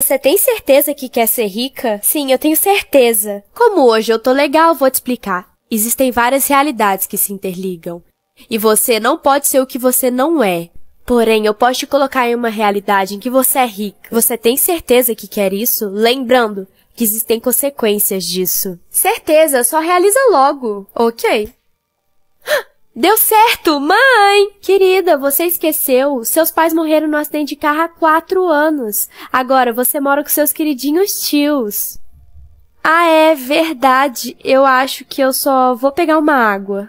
Você tem certeza que quer ser rica? Sim, eu tenho certeza. Como hoje eu tô legal, vou te explicar. Existem várias realidades que se interligam. E você não pode ser o que você não é. Porém, eu posso te colocar em uma realidade em que você é rica. Você tem certeza que quer isso? Lembrando que existem consequências disso. Certeza, só realiza logo. Ok. Deu certo, mãe! Querida, você esqueceu. Seus pais morreram no acidente de carro há quatro anos. Agora você mora com seus queridinhos tios. Ah, é verdade. Eu acho que eu só vou pegar uma água.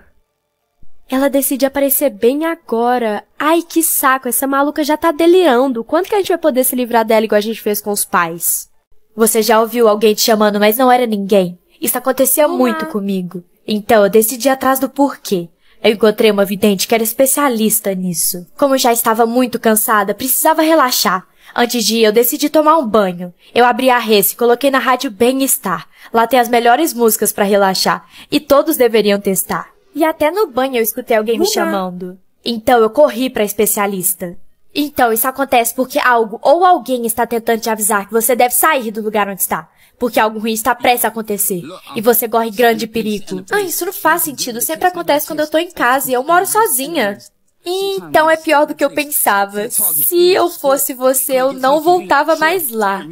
Ela decide aparecer bem agora. Ai, que saco, essa maluca já tá delirando. Quanto que a gente vai poder se livrar dela igual a gente fez com os pais? Você já ouviu alguém te chamando, mas não era ninguém. Isso acontecia Olá. muito comigo. Então eu decidi atrás do porquê. Eu encontrei uma vidente que era especialista nisso. Como já estava muito cansada, precisava relaxar. Antes de ir, eu decidi tomar um banho. Eu abri a res e coloquei na rádio Bem-Estar. Lá tem as melhores músicas para relaxar. E todos deveriam testar. E até no banho eu escutei alguém Uma. me uhum. chamando. Então eu corri para a especialista. Então isso acontece porque algo ou alguém está tentando te avisar que você deve sair do lugar onde está. Porque algo ruim está prestes a acontecer. E você corre grande perigo. Ah, isso não faz sentido. Sempre acontece quando eu tô em casa e eu moro sozinha. Então é pior do que eu pensava. Se eu fosse você, eu não voltava mais lá.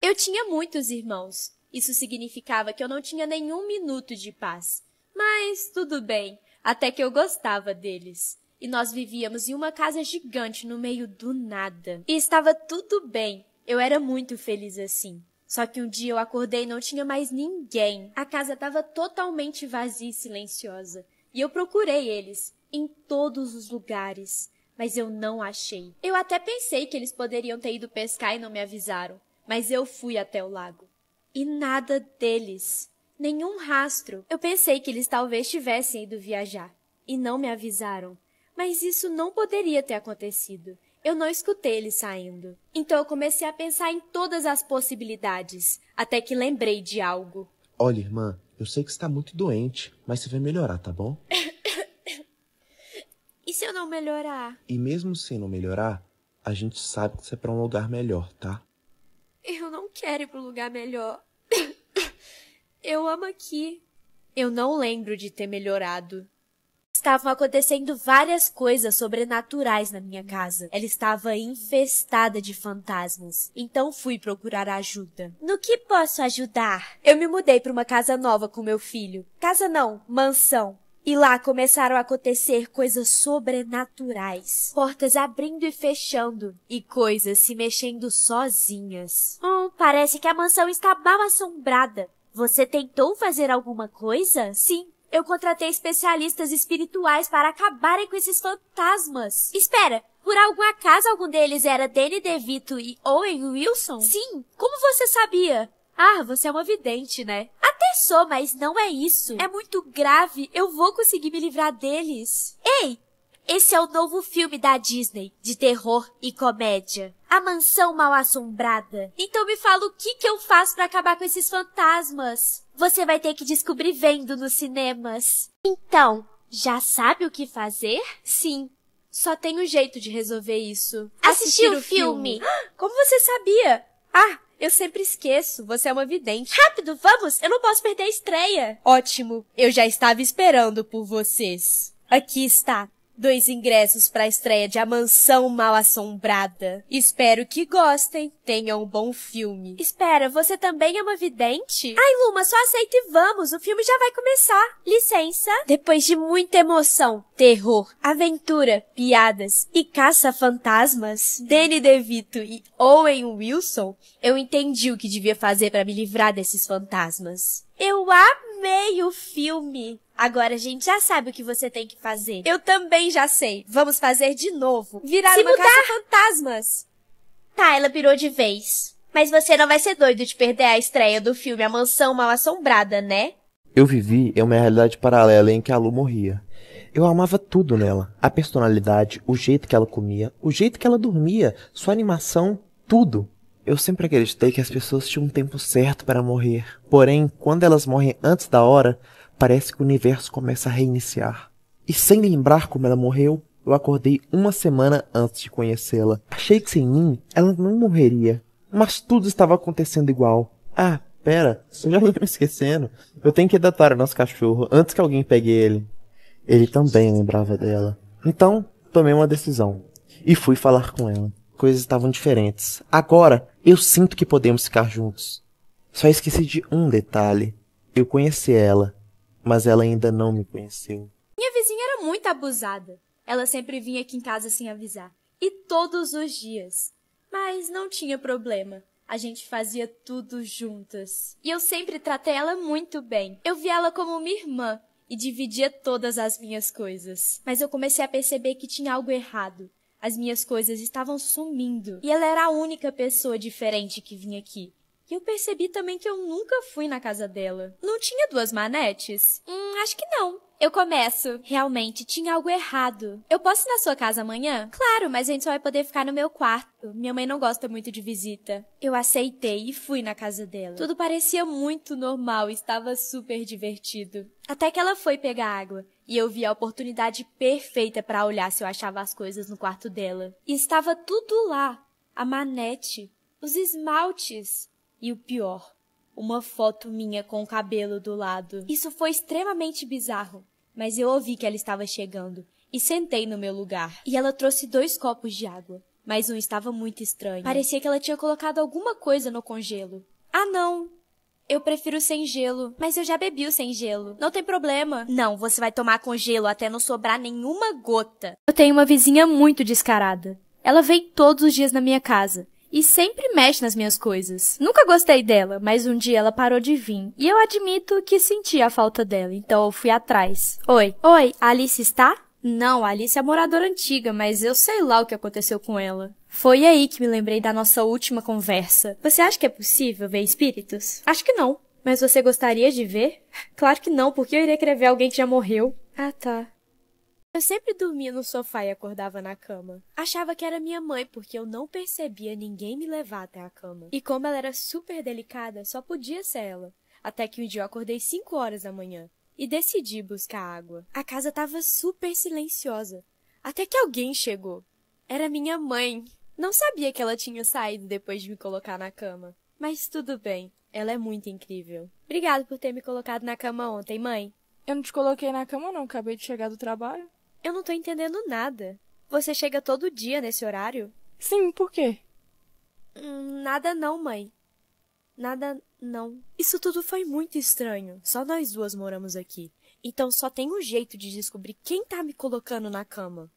Eu tinha muitos irmãos. Isso significava que eu não tinha nenhum minuto de paz. Mas tudo bem, até que eu gostava deles. E nós vivíamos em uma casa gigante no meio do nada. E estava tudo bem. Eu era muito feliz assim. Só que um dia eu acordei e não tinha mais ninguém. A casa estava totalmente vazia e silenciosa. E eu procurei eles em todos os lugares, mas eu não achei. Eu até pensei que eles poderiam ter ido pescar e não me avisaram, mas eu fui até o lago. E nada deles. Nenhum rastro. Eu pensei que eles talvez tivessem ido viajar e não me avisaram. Mas isso não poderia ter acontecido. Eu não escutei ele saindo. Então eu comecei a pensar em todas as possibilidades, até que lembrei de algo. Olha, irmã, eu sei que está muito doente, mas você vai melhorar, tá bom? e se eu não melhorar? E mesmo se não melhorar, a gente sabe que você é para um lugar melhor, tá? Eu não quero ir para um lugar melhor. eu amo aqui. Eu não lembro de ter melhorado estavam acontecendo várias coisas sobrenaturais na minha casa. Ela estava infestada de fantasmas. Então fui procurar ajuda. No que posso ajudar? Eu me mudei para uma casa nova com meu filho. Casa não, mansão. E lá começaram a acontecer coisas sobrenaturais. Portas abrindo e fechando. E coisas se mexendo sozinhas. Hum, parece que a mansão está mal assombrada. Você tentou fazer alguma coisa? Sim, eu contratei especialistas espirituais para acabarem com esses fantasmas. Espera, por algum acaso algum deles era Danny DeVito e Owen Wilson? Sim, como você sabia? Ah, você é uma vidente, né? Até sou, mas não é isso. É muito grave, eu vou conseguir me livrar deles. Ei, esse é o novo filme da Disney, de terror e comédia a mansão mal assombrada. Então me fala o que que eu faço para acabar com esses fantasmas? Você vai ter que descobrir vendo nos cinemas. Então, já sabe o que fazer? Sim. Só tem um jeito de resolver isso. Assistir, Assistir o filme. filme. Como você sabia? Ah, eu sempre esqueço, você é uma vidente. Rápido, vamos! Eu não posso perder a estreia! Ótimo, eu já estava esperando por vocês. Aqui está dois ingressos para a estreia de A Mansão Mal Assombrada. Espero que gostem, tenham um bom filme. Espera, você também é uma vidente? Ai, Luma, só aceita e vamos, o filme já vai começar. Licença. Depois de muita emoção, terror, aventura, piadas e caça-fantasmas, Danny DeVito e Owen Wilson, eu entendi o que devia fazer para me livrar desses fantasmas. Eu amei o filme! Agora a gente já sabe o que você tem que fazer. Eu também já sei. Vamos fazer de novo. Virar Se uma mudar. caça fantasmas. Tá, ela pirou de vez. Mas você não vai ser doido de perder a estreia do filme A Mansão Mal Assombrada, né? Eu vivi em uma realidade paralela em que a Lu morria. Eu amava tudo nela. A personalidade, o jeito que ela comia, o jeito que ela dormia, sua animação, tudo. Eu sempre acreditei que as pessoas tinham um tempo certo para morrer. Porém, quando elas morrem antes da hora, Parece que o universo começa a reiniciar. E sem lembrar como ela morreu, eu acordei uma semana antes de conhecê-la. Achei que sem mim ela não morreria. Mas tudo estava acontecendo igual. Ah, pera, você já ia me esquecendo. Eu tenho que adotar o nosso cachorro antes que alguém pegue ele. Ele também lembrava dela. Então, tomei uma decisão. E fui falar com ela. Coisas estavam diferentes. Agora, eu sinto que podemos ficar juntos. Só esqueci de um detalhe. Eu conheci ela mas ela ainda não me conheceu. Minha vizinha era muito abusada. Ela sempre vinha aqui em casa sem avisar, e todos os dias. Mas não tinha problema. A gente fazia tudo juntas. E eu sempre tratei ela muito bem. Eu via ela como minha irmã e dividia todas as minhas coisas. Mas eu comecei a perceber que tinha algo errado. As minhas coisas estavam sumindo e ela era a única pessoa diferente que vinha aqui. E eu percebi também que eu nunca fui na casa dela. Não tinha duas manetes? Hum, acho que não. Eu começo. Realmente, tinha algo errado. Eu posso ir na sua casa amanhã? Claro, mas a gente só vai poder ficar no meu quarto. Minha mãe não gosta muito de visita. Eu aceitei e fui na casa dela. Tudo parecia muito normal, estava super divertido. Até que ela foi pegar água e eu vi a oportunidade perfeita para olhar se eu achava as coisas no quarto dela. E estava tudo lá: a manete, os esmaltes, e o pior, uma foto minha com o cabelo do lado. Isso foi extremamente bizarro, mas eu ouvi que ela estava chegando e sentei no meu lugar. E ela trouxe dois copos de água, mas um estava muito estranho. Parecia que ela tinha colocado alguma coisa no congelo. Ah, não! Eu prefiro sem gelo, mas eu já bebi o sem gelo. Não tem problema. Não, você vai tomar com gelo até não sobrar nenhuma gota. Eu tenho uma vizinha muito descarada. Ela vem todos os dias na minha casa e sempre mexe nas minhas coisas. Nunca gostei dela, mas um dia ela parou de vir e eu admito que senti a falta dela, então eu fui atrás. Oi, oi, Alice está? Não, Alice é moradora antiga, mas eu sei lá o que aconteceu com ela. Foi aí que me lembrei da nossa última conversa. Você acha que é possível ver espíritos? Acho que não. Mas você gostaria de ver? Claro que não, porque eu iria querer ver alguém que já morreu. Ah, tá. Eu sempre dormia no sofá e acordava na cama. Achava que era minha mãe, porque eu não percebia ninguém me levar até a cama. E como ela era super delicada, só podia ser ela. Até que um dia eu acordei cinco horas da manhã e decidi buscar água. A casa estava super silenciosa, até que alguém chegou. Era minha mãe. Não sabia que ela tinha saído depois de me colocar na cama. Mas tudo bem, ela é muito incrível. Obrigado por ter me colocado na cama ontem, mãe. Eu não te coloquei na cama, não. Acabei de chegar do trabalho. Eu não tô entendendo nada. Você chega todo dia nesse horário? Sim, por quê? Hum, nada não, mãe. Nada não. Isso tudo foi muito estranho. Só nós duas moramos aqui. Então só tem um jeito de descobrir quem tá me colocando na cama.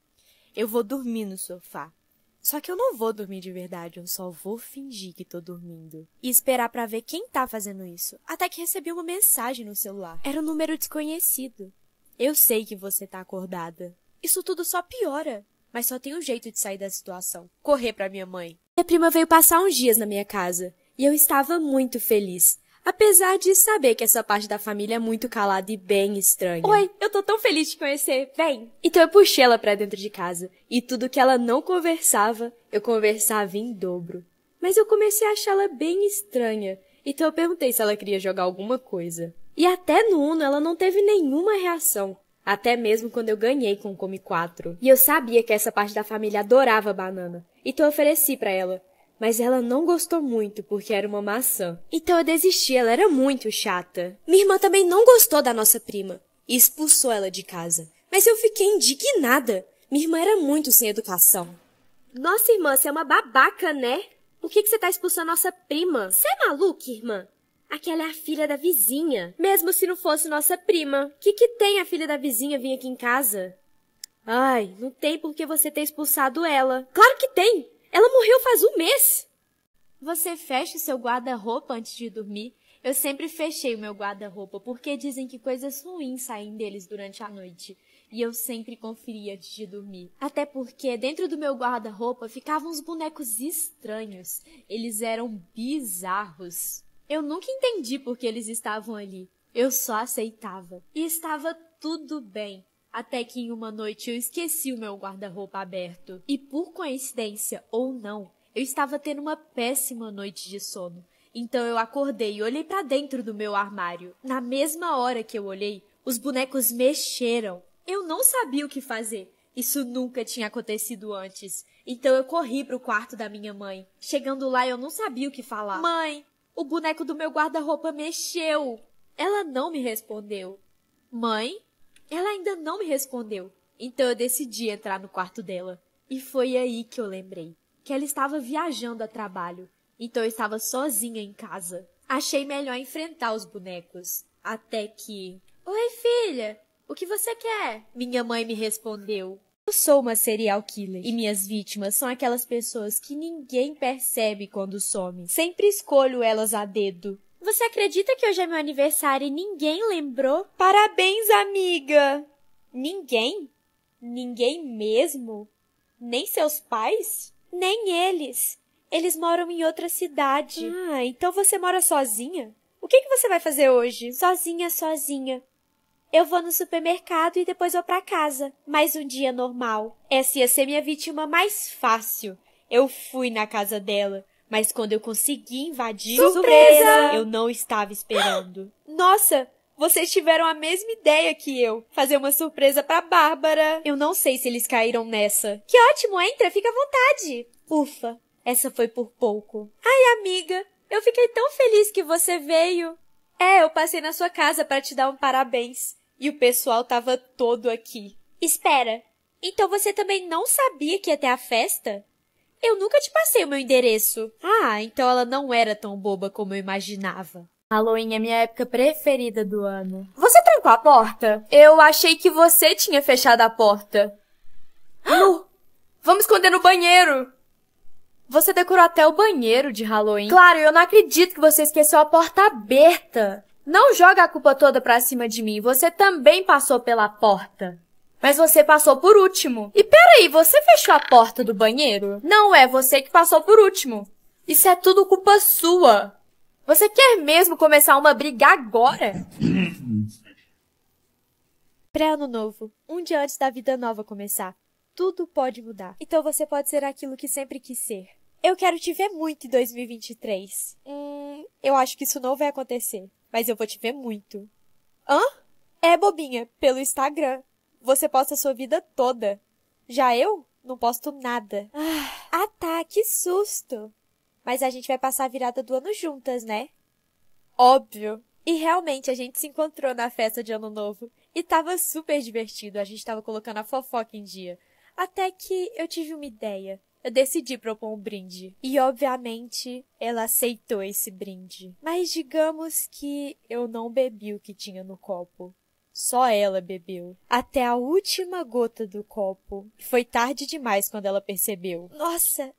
Eu vou dormir no sofá. Só que eu não vou dormir de verdade, eu só vou fingir que tô dormindo. E esperar para ver quem tá fazendo isso. Até que recebi uma mensagem no celular. Era um número desconhecido. Eu sei que você tá acordada. Isso tudo só piora. Mas só tem um jeito de sair da situação. Correr para minha mãe. Minha prima veio passar uns dias na minha casa. E eu estava muito feliz. Apesar de saber que essa parte da família é muito calada e bem estranha. Oi, eu tô tão feliz de te conhecer. Vem! Então eu puxei ela pra dentro de casa. E tudo que ela não conversava, eu conversava em dobro. Mas eu comecei a achá-la bem estranha. Então eu perguntei se ela queria jogar alguma coisa. E até no Uno ela não teve nenhuma reação. Até mesmo quando eu ganhei com o Come 4. E eu sabia que essa parte da família adorava banana. Então eu ofereci para ela. Mas ela não gostou muito, porque era uma maçã. Então eu desisti, ela era muito chata. Minha irmã também não gostou da nossa prima. E expulsou ela de casa. Mas eu fiquei indignada. Minha irmã era muito sem educação. Nossa, irmã, você é uma babaca, né? Por que, que você tá expulsando nossa prima? Você é maluca, irmã? Aquela é a filha da vizinha. Mesmo se não fosse nossa prima. Que que tem a filha da vizinha vir aqui em casa? Ai, não tem por que você ter expulsado ela. Claro que tem! Ela morreu faz um mês! Você fecha o seu guarda-roupa antes de dormir? Eu sempre fechei o meu guarda-roupa porque dizem que coisas ruins saem deles durante a noite. E eu sempre conferi antes de dormir. Até porque dentro do meu guarda-roupa ficavam uns bonecos estranhos. Eles eram bizarros. Eu nunca entendi por que eles estavam ali. Eu só aceitava. E estava tudo bem. Até que em uma noite eu esqueci o meu guarda-roupa aberto. E por coincidência ou não, eu estava tendo uma péssima noite de sono. Então eu acordei e olhei para dentro do meu armário. Na mesma hora que eu olhei, os bonecos mexeram. Eu não sabia o que fazer. Isso nunca tinha acontecido antes. Então eu corri para o quarto da minha mãe. Chegando lá, eu não sabia o que falar. Mãe, o boneco do meu guarda-roupa mexeu. Ela não me respondeu. Mãe? Ela ainda não me respondeu. Então eu decidi entrar no quarto dela. E foi aí que eu lembrei que ela estava viajando a trabalho, então eu estava sozinha em casa. Achei melhor enfrentar os bonecos. Até que. Oi, filha! O que você quer? Minha mãe me respondeu. Eu sou uma serial killer e minhas vítimas são aquelas pessoas que ninguém percebe quando some. Sempre escolho elas a dedo. Você acredita que hoje é meu aniversário e ninguém lembrou? Parabéns, amiga! Ninguém? Ninguém mesmo? Nem seus pais? Nem eles. Eles moram em outra cidade. Ah, então você mora sozinha? O que, que você vai fazer hoje? Sozinha, sozinha eu vou no supermercado e depois vou para casa. Mais um dia normal. Essa ia ser minha vítima mais fácil. Eu fui na casa dela, mas quando eu consegui invadir, surpresa, eu não estava esperando. Nossa, vocês tiveram a mesma ideia que eu, fazer uma surpresa para Bárbara. Eu não sei se eles caíram nessa. Que ótimo, entra, fica à vontade. Ufa, essa foi por pouco. Ai, amiga, eu fiquei tão feliz que você veio. É, eu passei na sua casa para te dar um parabéns. E o pessoal tava todo aqui. Espera, então você também não sabia que ia ter a festa? Eu nunca te passei o meu endereço. Ah, então ela não era tão boba como eu imaginava. Halloween é minha época preferida do ano. Você trancou a porta? Eu achei que você tinha fechado a porta. Não! Vamos esconder no banheiro! Você decorou até o banheiro de Halloween. Claro, eu não acredito que você esqueceu a porta aberta. Não joga a culpa toda pra cima de mim, você também passou pela porta. Mas você passou por último. E peraí, você fechou a porta do banheiro? Não é você que passou por último. Isso é tudo culpa sua. Você quer mesmo começar uma briga agora? Pré-ano novo, um dia antes da vida nova começar. Tudo pode mudar. Então você pode ser aquilo que sempre quis ser. Eu quero te ver muito em 2023. Hum, eu acho que isso não vai acontecer mas eu vou te ver muito. Hã? É, bobinha, pelo Instagram. Você posta sua vida toda. Já eu? Não posto nada. Ah. ah, tá, que susto. Mas a gente vai passar a virada do ano juntas, né? Óbvio. E realmente a gente se encontrou na festa de Ano Novo e tava super divertido. A gente tava colocando a fofoca em dia. Até que eu tive uma ideia eu decidi propor um brinde. E obviamente ela aceitou esse brinde. Mas digamos que eu não bebi o que tinha no copo. Só ela bebeu. Até a última gota do copo. Foi tarde demais quando ela percebeu. Nossa,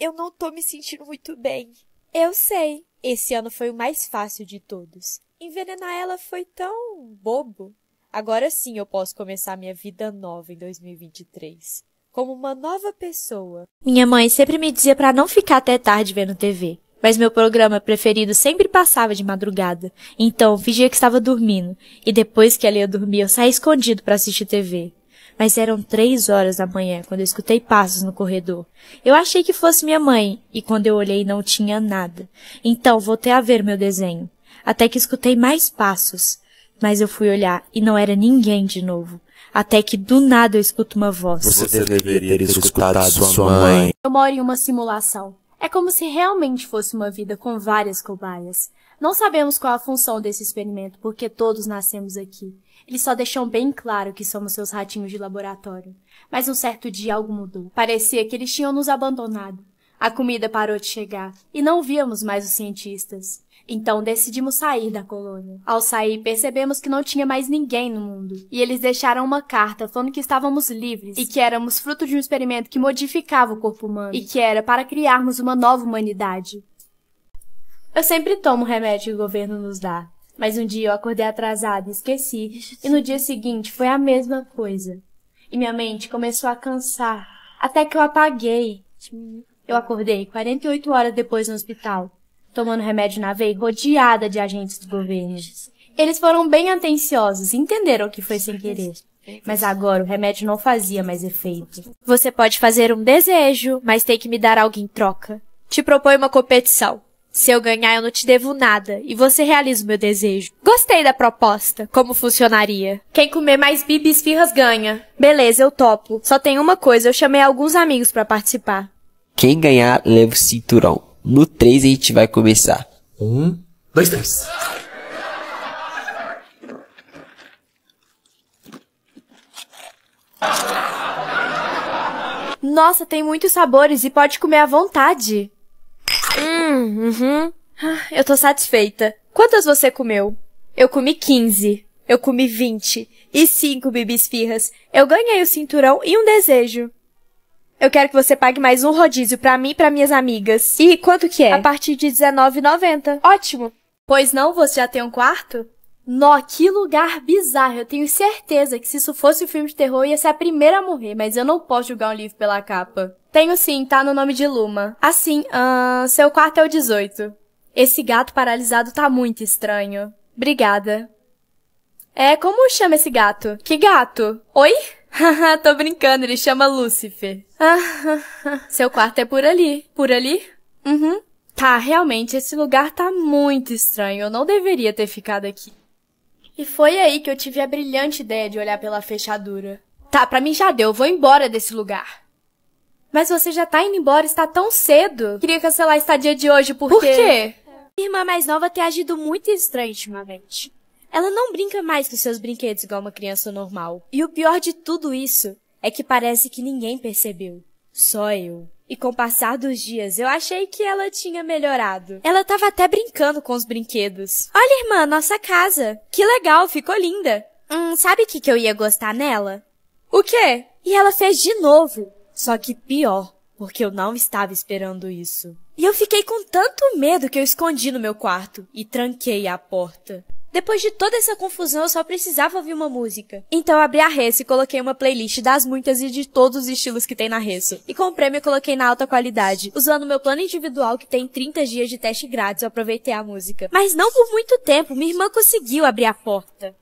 eu não tô me sentindo muito bem. Eu sei. Esse ano foi o mais fácil de todos. Envenenar ela foi tão bobo. Agora sim eu posso começar minha vida nova em 2023 como uma nova pessoa. Minha mãe sempre me dizia para não ficar até tarde vendo TV, mas meu programa preferido sempre passava de madrugada, então fingia que estava dormindo, e depois que ela ia dormir eu saía escondido para assistir TV. Mas eram três horas da manhã quando eu escutei passos no corredor. Eu achei que fosse minha mãe, e quando eu olhei não tinha nada. Então voltei a ver meu desenho, até que escutei mais passos. Mas eu fui olhar e não era ninguém de novo até que do nada eu escuto uma voz. Você, deveria ter escutado sua mãe. Eu moro em uma simulação. É como se realmente fosse uma vida com várias cobaias. Não sabemos qual a função desse experimento, porque todos nascemos aqui. Eles só deixam bem claro que somos seus ratinhos de laboratório. Mas um certo dia algo mudou. Parecia que eles tinham nos abandonado. A comida parou de chegar e não víamos mais os cientistas. Então decidimos sair da colônia. Ao sair, percebemos que não tinha mais ninguém no mundo. E eles deixaram uma carta falando que estávamos livres e que éramos fruto de um experimento que modificava o corpo humano e que era para criarmos uma nova humanidade. Eu sempre tomo o remédio que o governo nos dá, mas um dia eu acordei atrasada e esqueci, e no dia seguinte foi a mesma coisa. E minha mente começou a cansar, até que eu apaguei. Eu acordei 48 horas depois no hospital tomando remédio na veia, rodeada de agentes do governo. Eles foram bem atenciosos, entenderam que foi sem querer. Mas agora o remédio não fazia mais efeito. Você pode fazer um desejo, mas tem que me dar algo em troca. Te proponho uma competição. Se eu ganhar, eu não te devo nada e você realiza o meu desejo. Gostei da proposta. Como funcionaria? Quem comer mais bibis firras ganha. Beleza, eu topo. Só tem uma coisa, eu chamei alguns amigos para participar. Quem ganhar, leva o cinturão. No 3 a gente vai começar. 1, 2, 3. Nossa, tem muitos sabores e pode comer à vontade. Hum, uhum. Ah, eu tô satisfeita. Quantas você comeu? Eu comi 15. Eu comi 20. E 5 bibisfirras. Eu ganhei o cinturão e um desejo. Eu quero que você pague mais um rodízio para mim e para minhas amigas. E quanto que é? A partir de R$19,90. Ótimo. Pois não, você já tem um quarto? Nó, que lugar bizarro. Eu tenho certeza que se isso fosse um filme de terror, ia ser a primeira a morrer, mas eu não posso julgar um livro pela capa. Tenho sim, tá no nome de Luma. Assim, ah, uh, seu quarto é o 18. Esse gato paralisado tá muito estranho. Obrigada. É, como chama esse gato? Que gato? Oi? Haha, tô brincando, ele chama Lúcifer. seu quarto é por ali. Por ali? Uhum. Tá, realmente, esse lugar tá muito estranho. Eu não deveria ter ficado aqui. E foi aí que eu tive a brilhante ideia de olhar pela fechadura. Tá, pra mim já deu. Eu vou embora desse lugar. Mas você já tá indo embora, está tão cedo. Queria cancelar a estadia de hoje porque... Por quê? Minha irmã mais nova tem agido muito estranho ultimamente. Ela não brinca mais com seus brinquedos igual uma criança normal. E o pior de tudo isso é que parece que ninguém percebeu. Só eu. E com o passar dos dias, eu achei que ela tinha melhorado. Ela tava até brincando com os brinquedos. Olha, irmã, nossa casa. Que legal, ficou linda. Hum, sabe o que, que eu ia gostar nela? O quê? E ela fez de novo. Só que pior, porque eu não estava esperando isso. E eu fiquei com tanto medo que eu escondi no meu quarto e tranquei a porta. Depois de toda essa confusão, eu só precisava ouvir uma música. Então eu abri a Resso e coloquei uma playlist das muitas e de todos os estilos que tem na Resso. E com o prêmio eu coloquei na alta qualidade. Usando meu plano individual que tem 30 dias de teste grátis, eu aproveitei a música. Mas não por muito tempo, minha irmã conseguiu abrir a porta.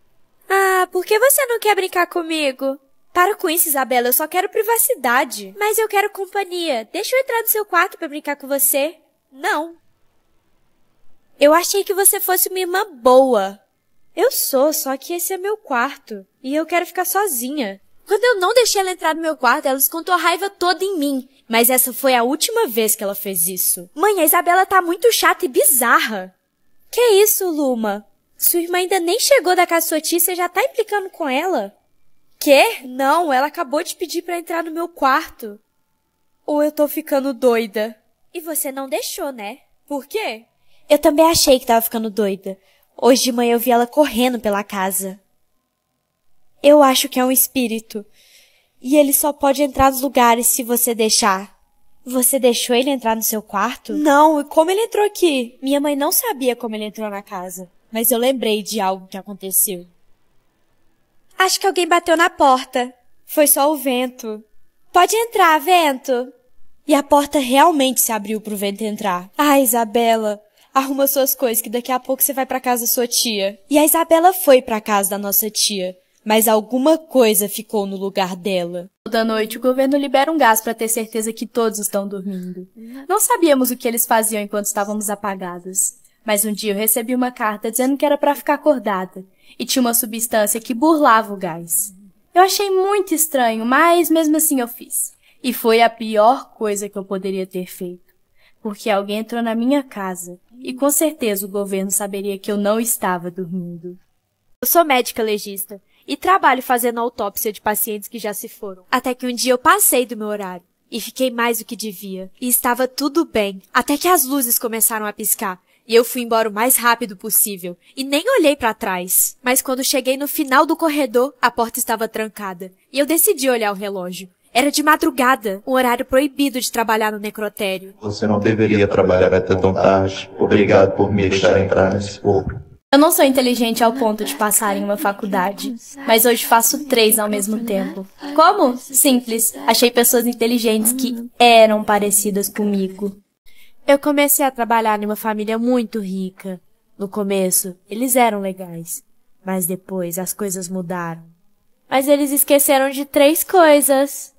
Ah, por que você não quer brincar comigo? Para com isso, Isabela, eu só quero privacidade. Mas eu quero companhia. Deixa eu entrar no seu quarto para brincar com você. Não. Eu achei que você fosse uma irmã boa. Eu sou, só que esse é meu quarto. E eu quero ficar sozinha. Quando eu não deixei ela entrar no meu quarto, ela descontou a raiva toda em mim. Mas essa foi a última vez que ela fez isso. Mãe, a Isabela tá muito chata e bizarra. Que isso, Luma? Sua irmã ainda nem chegou da casa sua tia e já tá implicando com ela? Quê? Não, ela acabou de pedir para entrar no meu quarto. Ou eu tô ficando doida? E você não deixou, né? Por quê? Eu também achei que estava ficando doida. Hoje de manhã eu vi ela correndo pela casa. Eu acho que é um espírito. E ele só pode entrar nos lugares se você deixar. Você deixou ele entrar no seu quarto? Não, e como ele entrou aqui? Minha mãe não sabia como ele entrou na casa, mas eu lembrei de algo que aconteceu. Acho que alguém bateu na porta. Foi só o vento. Pode entrar, vento. E a porta realmente se abriu pro vento entrar. Ah, Isabela, Arruma suas coisas, que daqui a pouco você vai para casa da sua tia. E a Isabela foi para casa da nossa tia, mas alguma coisa ficou no lugar dela. Toda noite o governo libera um gás para ter certeza que todos estão dormindo. Não sabíamos o que eles faziam enquanto estávamos apagadas. Mas um dia eu recebi uma carta dizendo que era para ficar acordada e tinha uma substância que burlava o gás. Eu achei muito estranho, mas mesmo assim eu fiz. E foi a pior coisa que eu poderia ter feito porque alguém entrou na minha casa, e com certeza o governo saberia que eu não estava dormindo. Eu sou médica legista e trabalho fazendo autópsia de pacientes que já se foram. Até que um dia eu passei do meu horário e fiquei mais do que devia, e estava tudo bem, até que as luzes começaram a piscar. E eu fui embora o mais rápido possível e nem olhei para trás. Mas quando cheguei no final do corredor, a porta estava trancada e eu decidi olhar o relógio. Era de madrugada, um horário proibido de trabalhar no necrotério. Você não deveria trabalhar até tão tarde. Obrigado por me deixar entrar nesse corpo. Eu não sou inteligente ao ponto de passar em uma faculdade, mas hoje faço três ao mesmo tempo. Como? Simples. Achei pessoas inteligentes que eram parecidas comigo. Eu comecei a trabalhar em uma família muito rica. No começo, eles eram legais, mas depois as coisas mudaram. Mas eles esqueceram de três coisas.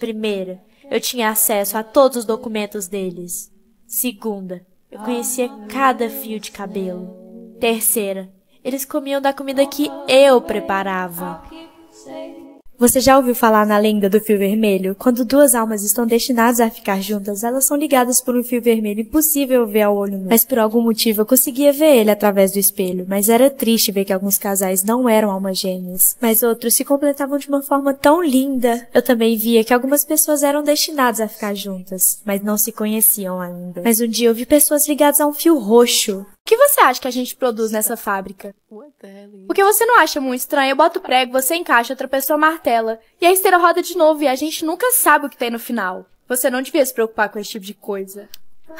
Primeira, eu tinha acesso a todos os documentos deles. Segunda, eu conhecia cada fio de cabelo. Terceira, eles comiam da comida que eu preparava. Você já ouviu falar na lenda do fio vermelho? Quando duas almas estão destinadas a ficar juntas, elas são ligadas por um fio vermelho impossível ver ao olho nu. Mas por algum motivo eu conseguia ver ele através do espelho, mas era triste ver que alguns casais não eram almas gêmeas, mas outros se completavam de uma forma tão linda. Eu também via que algumas pessoas eram destinadas a ficar juntas, mas não se conheciam ainda. Mas um dia eu vi pessoas ligadas a um fio roxo que você acha que a gente produz nessa fábrica? Porque você não acha muito estranho? Eu boto o prego, você encaixa, outra pessoa martela. E a esteira roda de novo e a gente nunca sabe o que tem no final. Você não devia se preocupar com esse tipo de coisa.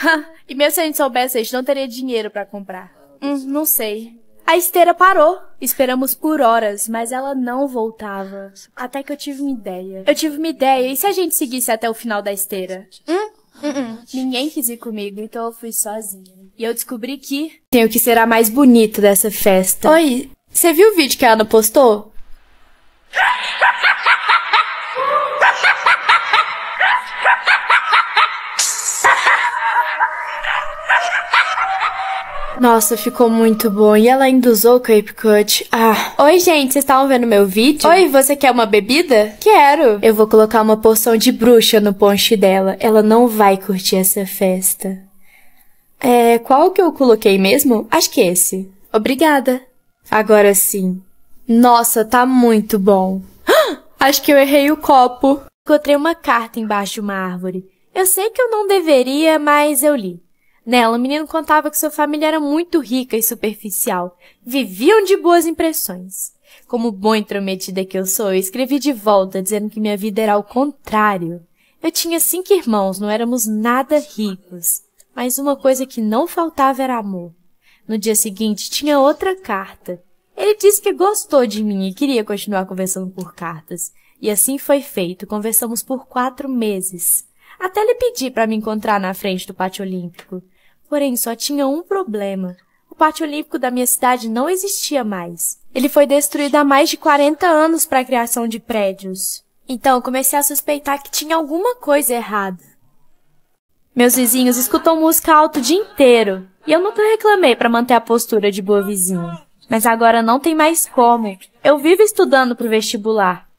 e mesmo se a gente soubesse, a gente não teria dinheiro para comprar. Hum, não sei. A esteira parou. Esperamos por horas, mas ela não voltava. Até que eu tive uma ideia. Eu tive uma ideia. E se a gente seguisse até o final da esteira? Hum? Uh -uh. Ninguém quis ir comigo, então eu fui sozinha. E eu descobri que tem o que será mais bonito dessa festa. Oi, você viu o vídeo que a Ana postou? Nossa, ficou muito bom. E ela ainda usou o Cape Cut. Ah. Oi, gente, vocês estavam vendo meu vídeo? Oi, você quer uma bebida? Quero. Eu vou colocar uma porção de bruxa no ponche dela. Ela não vai curtir essa festa. É, qual que eu coloquei mesmo? Acho que esse. Obrigada. Agora sim. Nossa, tá muito bom. Ah! Acho que eu errei o copo. Encontrei uma carta embaixo de uma árvore. Eu sei que eu não deveria, mas eu li. Nela, o menino contava que sua família era muito rica e superficial. Viviam de boas impressões. Como boa intrometida que eu sou, eu escrevi de volta dizendo que minha vida era ao contrário. Eu tinha cinco irmãos, não éramos nada ricos. Mas uma coisa que não faltava era amor. No dia seguinte, tinha outra carta. Ele disse que gostou de mim e queria continuar conversando por cartas. E assim foi feito. Conversamos por quatro meses. Até lhe pedi para me encontrar na frente do Pátio Olímpico. Porém, só tinha um problema. O Pátio Olímpico da minha cidade não existia mais. Ele foi destruído há mais de 40 anos para a criação de prédios. Então, comecei a suspeitar que tinha alguma coisa errada. Meus vizinhos escutam música alto o dia inteiro, e eu nunca reclamei para manter a postura de boa vizinha. Mas agora não tem mais como. Eu vivo estudando pro vestibular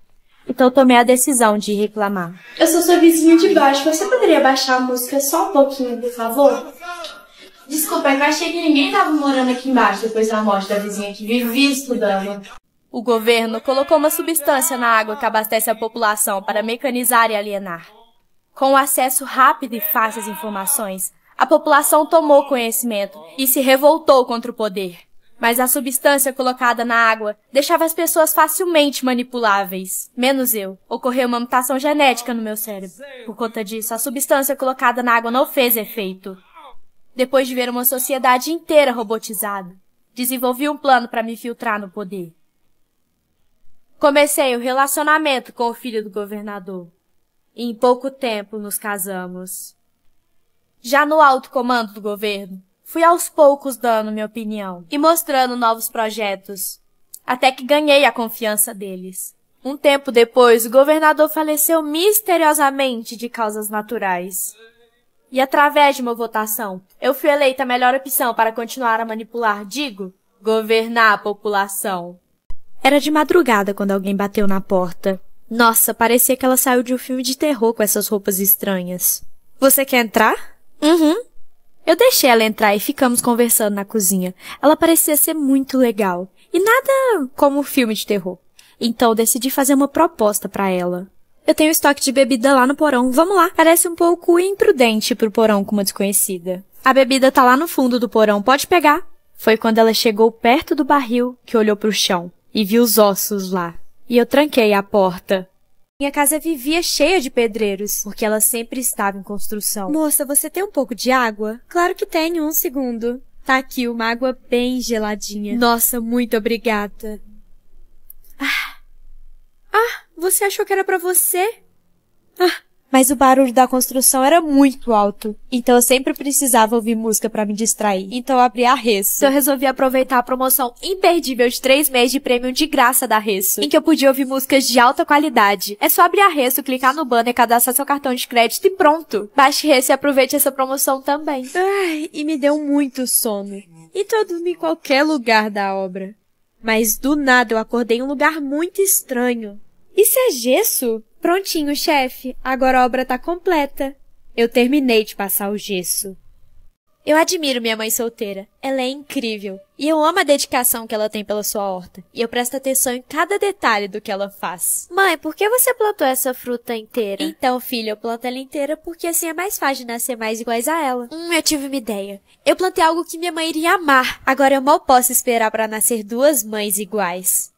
então tomei a decisão de reclamar. Eu sou sua vizinha de baixo, você poderia baixar a música só um pouquinho, por favor? Desculpa, é eu achei que ninguém estava morando aqui embaixo depois da morte da vizinha que vivia estudando. O governo colocou uma substância na água que abastece a população para mecanizar e alienar. Com o acesso rápido e fácil às informações, a população tomou conhecimento e se revoltou contra o poder mas a substância colocada na água deixava as pessoas facilmente manipuláveis. Menos eu. Ocorreu uma mutação genética no meu cérebro. Por conta disso, a substância colocada na água não fez efeito. Depois de ver uma sociedade inteira robotizada, desenvolvi um plano para me filtrar no poder. Comecei o relacionamento com o filho do governador. E em pouco tempo nos casamos. Já no alto comando do governo, Fui aos poucos dando minha opinião e mostrando novos projetos, até que ganhei a confiança deles. Um tempo depois, o governador faleceu misteriosamente de causas naturais. E através de uma votação, eu fui eleita a melhor opção para continuar a manipular, digo, governar a população. Era de madrugada quando alguém bateu na porta. Nossa, parecia que ela saiu de um filme de terror com essas roupas estranhas. Você quer entrar? Uhum. Eu deixei ela entrar e ficamos conversando na cozinha. Ela parecia ser muito legal. E nada como um filme de terror. Então decidi fazer uma proposta para ela. Eu tenho estoque de bebida lá no porão. Vamos lá. Parece um pouco imprudente pro porão com uma desconhecida. A bebida tá lá no fundo do porão. Pode pegar. Foi quando ela chegou perto do barril que olhou pro chão e viu os ossos lá. E eu tranquei a porta. Minha casa vivia cheia de pedreiros, porque ela sempre estava em construção. Moça, você tem um pouco de água? Claro que tenho, um segundo. Tá aqui, uma água bem geladinha. Nossa, muito obrigada. Ah! Ah, você achou que era para você? Ah! mas o barulho da construção era muito alto, então eu sempre precisava ouvir música para me distrair. Então eu abri a Resso. Então eu resolvi aproveitar a promoção imperdível de três meses de prêmio de graça da Resso, em que eu podia ouvir músicas de alta qualidade. É só abrir a Resso, clicar no banner, cadastrar seu cartão de crédito e pronto! Baixe Resso e aproveite essa promoção também. Ai, e me deu muito sono. Então eu dormi em qualquer lugar da obra. Mas do nada eu acordei em um lugar muito estranho. Isso é gesso? Prontinho, chefe. Agora a obra tá completa. Eu terminei de passar o gesso. Eu admiro minha mãe solteira. Ela é incrível. E eu amo a dedicação que ela tem pela sua horta. E eu presto atenção em cada detalhe do que ela faz. Mãe, por que você plantou essa fruta inteira? Então, filha, eu planto ela inteira porque assim é mais fácil de nascer mais iguais a ela. Hum, eu tive uma ideia. Eu plantei algo que minha mãe iria amar. Agora eu mal posso esperar para nascer duas mães iguais.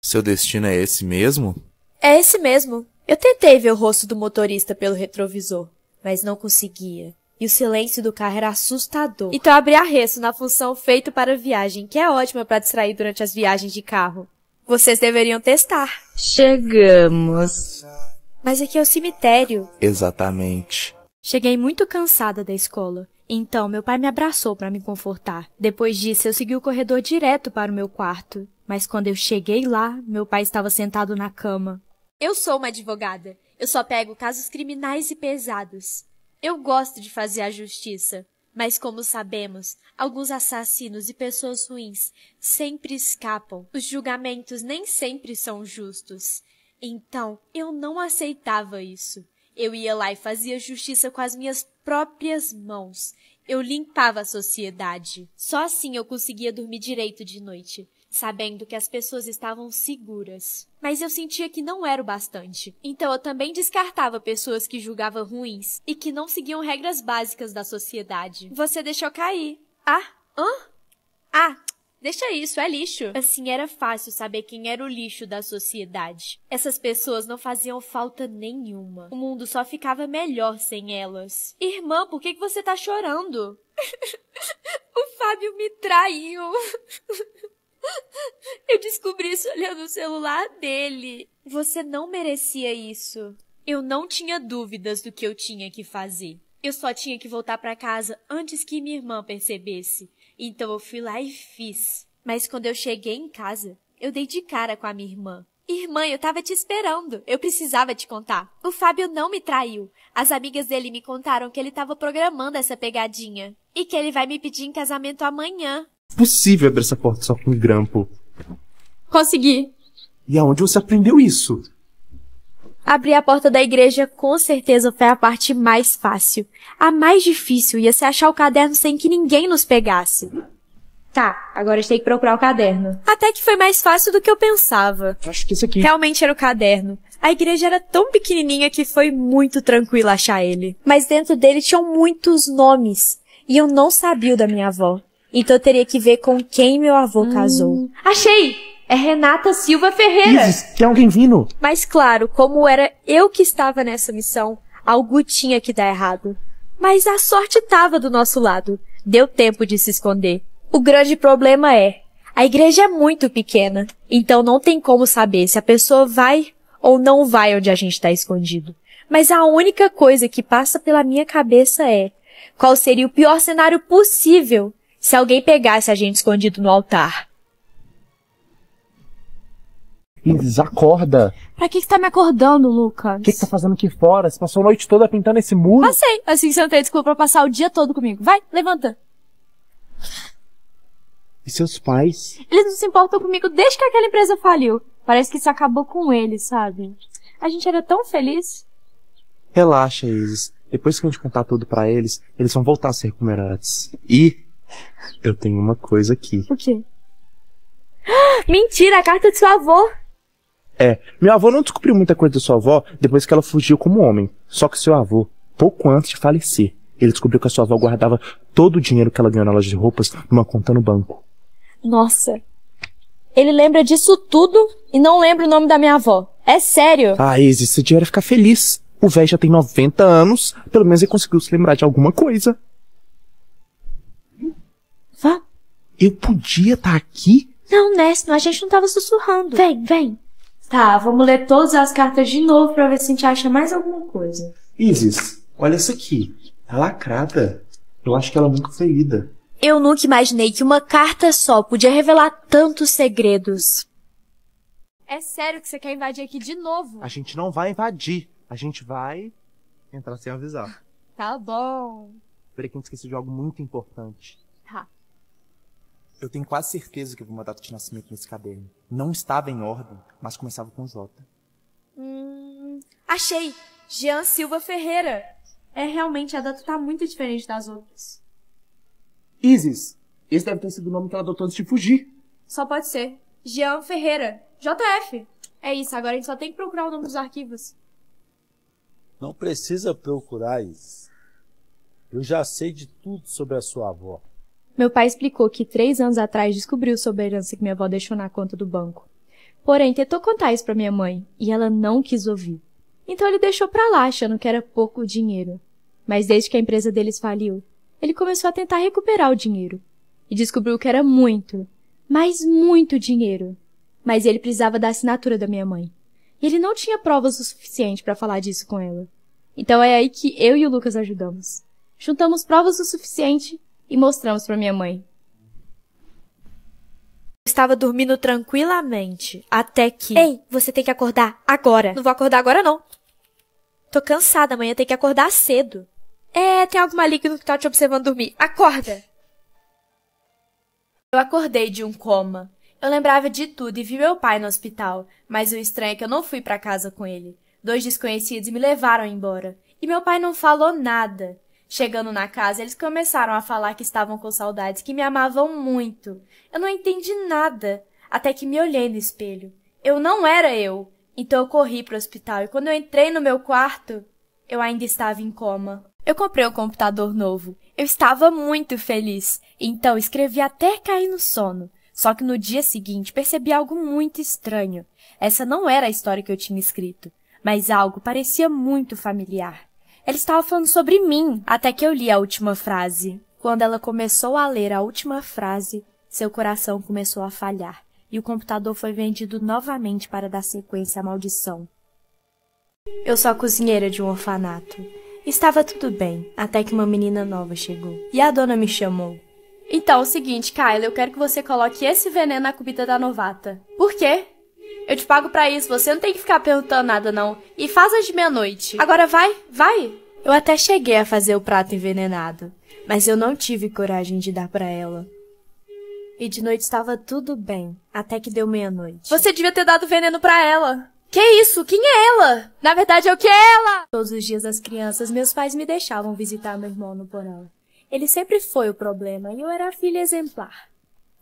Seu destino é esse mesmo? É esse mesmo. Eu tentei ver o rosto do motorista pelo retrovisor, mas não conseguia. E o silêncio do carro era assustador. Então abri a resto na função feito para viagem, que é ótima para distrair durante as viagens de carro. Vocês deveriam testar. Chegamos. Mas aqui é o cemitério. Exatamente. Cheguei muito cansada da escola. Então, meu pai me abraçou para me confortar. Depois disso, eu segui o corredor direto para o meu quarto. Mas quando eu cheguei lá, meu pai estava sentado na cama, eu sou uma advogada. Eu só pego casos criminais e pesados. Eu gosto de fazer a justiça. Mas, como sabemos, alguns assassinos e pessoas ruins sempre escapam. Os julgamentos nem sempre são justos. Então, eu não aceitava isso. Eu ia lá e fazia justiça com as minhas próprias mãos. Eu limpava a sociedade. Só assim eu conseguia dormir direito de noite sabendo que as pessoas estavam seguras. Mas eu sentia que não era o bastante. Então eu também descartava pessoas que julgava ruins e que não seguiam regras básicas da sociedade. Você deixou cair. Ah, hã? Ah, Deixa isso, é lixo. Assim era fácil saber quem era o lixo da sociedade. Essas pessoas não faziam falta nenhuma. O mundo só ficava melhor sem elas. Irmã, por que, que você tá chorando? o Fábio me traiu. Eu descobri isso olhando o celular dele. Você não merecia isso. Eu não tinha dúvidas do que eu tinha que fazer. Eu só tinha que voltar para casa antes que minha irmã percebesse. Então eu fui lá e fiz. Mas quando eu cheguei em casa, eu dei de cara com a minha irmã. Irmã, eu tava te esperando. Eu precisava te contar. O Fábio não me traiu. As amigas dele me contaram que ele tava programando essa pegadinha. E que ele vai me pedir em casamento amanhã possível abrir essa porta só com grampo. Consegui. E aonde você aprendeu isso? Abrir a porta da igreja com certeza foi a parte mais fácil. A mais difícil ia ser achar o caderno sem que ninguém nos pegasse. Tá, agora a gente tem que procurar o caderno. Até que foi mais fácil do que eu pensava. Acho que isso aqui. Realmente era o caderno. A igreja era tão pequenininha que foi muito tranquilo achar ele. Mas dentro dele tinham muitos nomes. E eu não sabia o da minha avó. Então eu teria que ver com quem meu avô hum. casou. Achei! É Renata Silva Ferreira. Isis, tem alguém vindo? Mas claro, como era eu que estava nessa missão, algo tinha que dar errado. Mas a sorte estava do nosso lado. Deu tempo de se esconder. O grande problema é, a igreja é muito pequena, então não tem como saber se a pessoa vai ou não vai onde a gente está escondido. Mas a única coisa que passa pela minha cabeça é, qual seria o pior cenário possível se alguém pegasse a gente escondido no altar. Isis, acorda. Pra que que tá me acordando, Lucas? O que que tá fazendo aqui fora? Você passou a noite toda pintando esse muro? Passei. Assim que você não tem desculpa pra passar o dia todo comigo. Vai, levanta. E seus pais? Eles não se importam comigo desde que aquela empresa faliu. Parece que isso acabou com eles, sabe? A gente era tão feliz. Relaxa, Isis. Depois que a gente contar tudo para eles, eles vão voltar a ser como era antes. E eu tenho uma coisa aqui. O quê? Mentira, a carta de seu avô. É, meu avô não descobriu muita coisa da sua avó depois que ela fugiu como homem. Só que seu avô, pouco antes de falecer, ele descobriu que a sua avó guardava todo o dinheiro que ela ganhou na loja de roupas numa conta no banco. Nossa. Ele lembra disso tudo e não lembra o nome da minha avó. É sério. Ah, Izzy, esse dinheiro ia é ficar feliz. O velho já tem 90 anos, pelo menos ele conseguiu se lembrar de alguma coisa. Vá. Eu podia estar tá aqui? Não, Ness, a gente não tava sussurrando. Vem, vem. Tá, vamos ler todas as cartas de novo pra ver se a gente acha mais alguma coisa. Isis, olha essa aqui. Tá lacrada. Eu acho que ela é muito ferida. Eu nunca imaginei que uma carta só podia revelar tantos segredos. É sério que você quer invadir aqui de novo? A gente não vai invadir. A gente vai entrar sem avisar. Tá bom. Peraí que gente esqueci de algo muito importante. Eu tenho quase certeza que eu vi uma data de nascimento nesse caderno. Não estava em ordem, mas começava com J. Hum, achei! Jean Silva Ferreira. É realmente, a data tá muito diferente das outras. Isis, esse deve ter sido o nome que ela adotou antes de fugir. Só pode ser. Jean Ferreira. JF. É isso, agora a gente só tem que procurar o nome dos arquivos. Não precisa procurar, Isis. Eu já sei de tudo sobre a sua avó. Meu pai explicou que três anos atrás descobriu sobre a herança que minha avó deixou na conta do banco. Porém, tentou contar isso para minha mãe e ela não quis ouvir. Então ele deixou para lá, achando que era pouco dinheiro. Mas desde que a empresa deles faliu, ele começou a tentar recuperar o dinheiro e descobriu que era muito, mas muito dinheiro. Mas ele precisava da assinatura da minha mãe. E ele não tinha provas o suficiente para falar disso com ela. Então é aí que eu e o Lucas ajudamos. Juntamos provas o suficiente e mostramos para minha mãe. Estava dormindo tranquilamente, até que. Ei, você tem que acordar agora. Não vou acordar agora, não. Tô cansada, amanhã tem que acordar cedo. É, tem algo maligno que tá te observando dormir. Acorda! Eu acordei de um coma. Eu lembrava de tudo e vi meu pai no hospital, mas o estranho é que eu não fui para casa com ele. Dois desconhecidos me levaram embora. E meu pai não falou nada. Chegando na casa, eles começaram a falar que estavam com saudades, que me amavam muito. Eu não entendi nada, até que me olhei no espelho. Eu não era eu. Então eu corri para o hospital e quando eu entrei no meu quarto, eu ainda estava em coma. Eu comprei um computador novo. Eu estava muito feliz. Então escrevi até cair no sono. Só que no dia seguinte percebi algo muito estranho. Essa não era a história que eu tinha escrito, mas algo parecia muito familiar. Ela estava falando sobre mim até que eu li a última frase. Quando ela começou a ler a última frase, seu coração começou a falhar e o computador foi vendido novamente para dar sequência à maldição. Eu sou a cozinheira de um orfanato. Estava tudo bem, até que uma menina nova chegou. E a dona me chamou. Então é o seguinte, Kyla, eu quero que você coloque esse veneno na comida da novata. Por quê? Eu te pago para isso, você não tem que ficar perguntando nada não. E faz as de meia-noite. Agora vai, vai. Eu até cheguei a fazer o prato envenenado, mas eu não tive coragem de dar para ela. E de noite estava tudo bem, até que deu meia-noite. Você devia ter dado veneno para ela. Que isso? Quem é ela? Na verdade, eu é que é ela! Todos os dias das crianças, meus pais me deixavam visitar meu irmão no porão. Ele sempre foi o problema e eu era a filha exemplar.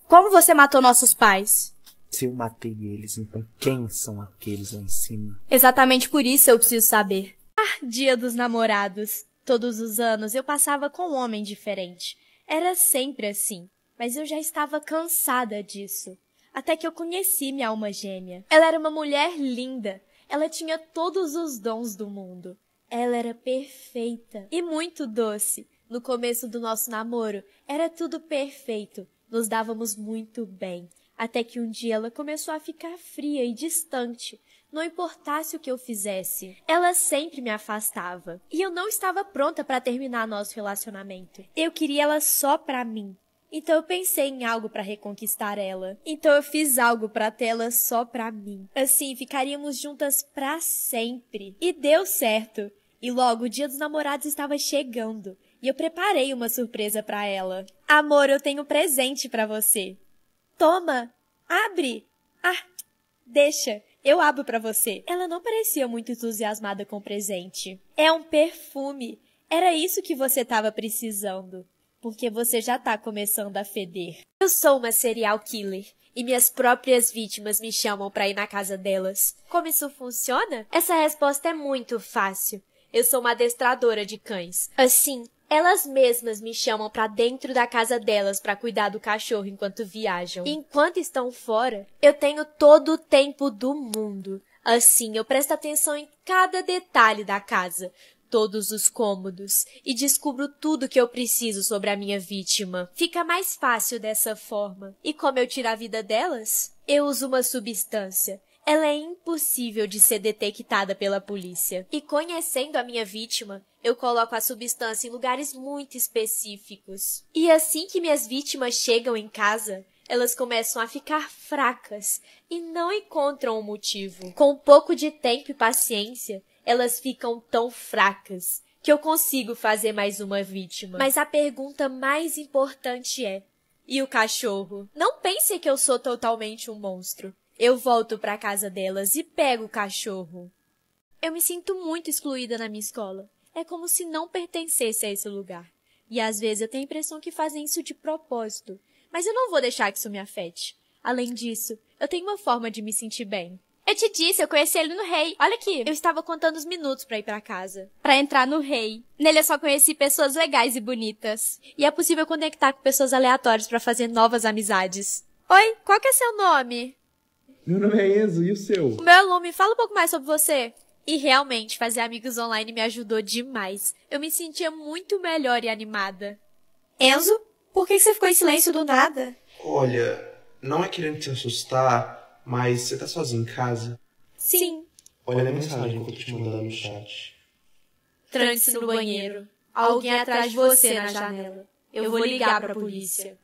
Como você matou nossos pais? Se eu matei eles, então quem são aqueles lá em cima? Exatamente por isso eu preciso saber. Ah, dia dos namorados. Todos os anos eu passava com um homem diferente. Era sempre assim, mas eu já estava cansada disso. Até que eu conheci minha alma gêmea. Ela era uma mulher linda. Ela tinha todos os dons do mundo. Ela era perfeita e muito doce. No começo do nosso namoro, era tudo perfeito. Nos dávamos muito bem até que um dia ela começou a ficar fria e distante, não importasse o que eu fizesse. Ela sempre me afastava, e eu não estava pronta para terminar nosso relacionamento. Eu queria ela só para mim. Então eu pensei em algo para reconquistar ela. Então eu fiz algo para tê-la só para mim. Assim ficaríamos juntas para sempre. E deu certo. E logo o Dia dos Namorados estava chegando, e eu preparei uma surpresa para ela. Amor, eu tenho um presente para você. Toma! Abre! Ah! Deixa! Eu abro para você. Ela não parecia muito entusiasmada com o presente. É um perfume. Era isso que você estava precisando. Porque você já tá começando a feder. Eu sou uma serial killer e minhas próprias vítimas me chamam para ir na casa delas. Como isso funciona? Essa resposta é muito fácil. Eu sou uma adestradora de cães. Assim, elas mesmas me chamam para dentro da casa delas para cuidar do cachorro enquanto viajam. enquanto estão fora, eu tenho todo o tempo do mundo. Assim, eu presto atenção em cada detalhe da casa, todos os cômodos e descubro tudo que eu preciso sobre a minha vítima. Fica mais fácil dessa forma. E como eu tiro a vida delas? Eu uso uma substância. Ela é impossível de ser detectada pela polícia. E conhecendo a minha vítima, eu coloco a substância em lugares muito específicos. E assim que minhas vítimas chegam em casa, elas começam a ficar fracas e não encontram o um motivo. Com um pouco de tempo e paciência, elas ficam tão fracas que eu consigo fazer mais uma vítima. Mas a pergunta mais importante é: e o cachorro? Não pense que eu sou totalmente um monstro. Eu volto para casa delas e pego o cachorro. Eu me sinto muito excluída na minha escola. É como se não pertencesse a esse lugar. E às vezes eu tenho a impressão que fazem isso de propósito. Mas eu não vou deixar que isso me afete. Além disso, eu tenho uma forma de me sentir bem. Eu te disse, eu conheci ele no Rei. Olha aqui, eu estava contando os minutos para ir para casa, para entrar no Rei. Nele eu só conheci pessoas legais e bonitas. E é possível conectar com pessoas aleatórias para fazer novas amizades. Oi, qual que é seu nome? Meu nome é Enzo, e o seu? O meu é Lume, fala um pouco mais sobre você. E realmente, fazer amigos online me ajudou demais. Eu me sentia muito melhor e animada. Enzo, por que você ficou em silêncio do nada? Olha, não é querendo te assustar, mas você tá sozinho em casa? Sim. Olha a mensagem que eu tô te mandando no chat. Trance no banheiro. Alguém atrás de você na janela. Eu vou ligar pra polícia.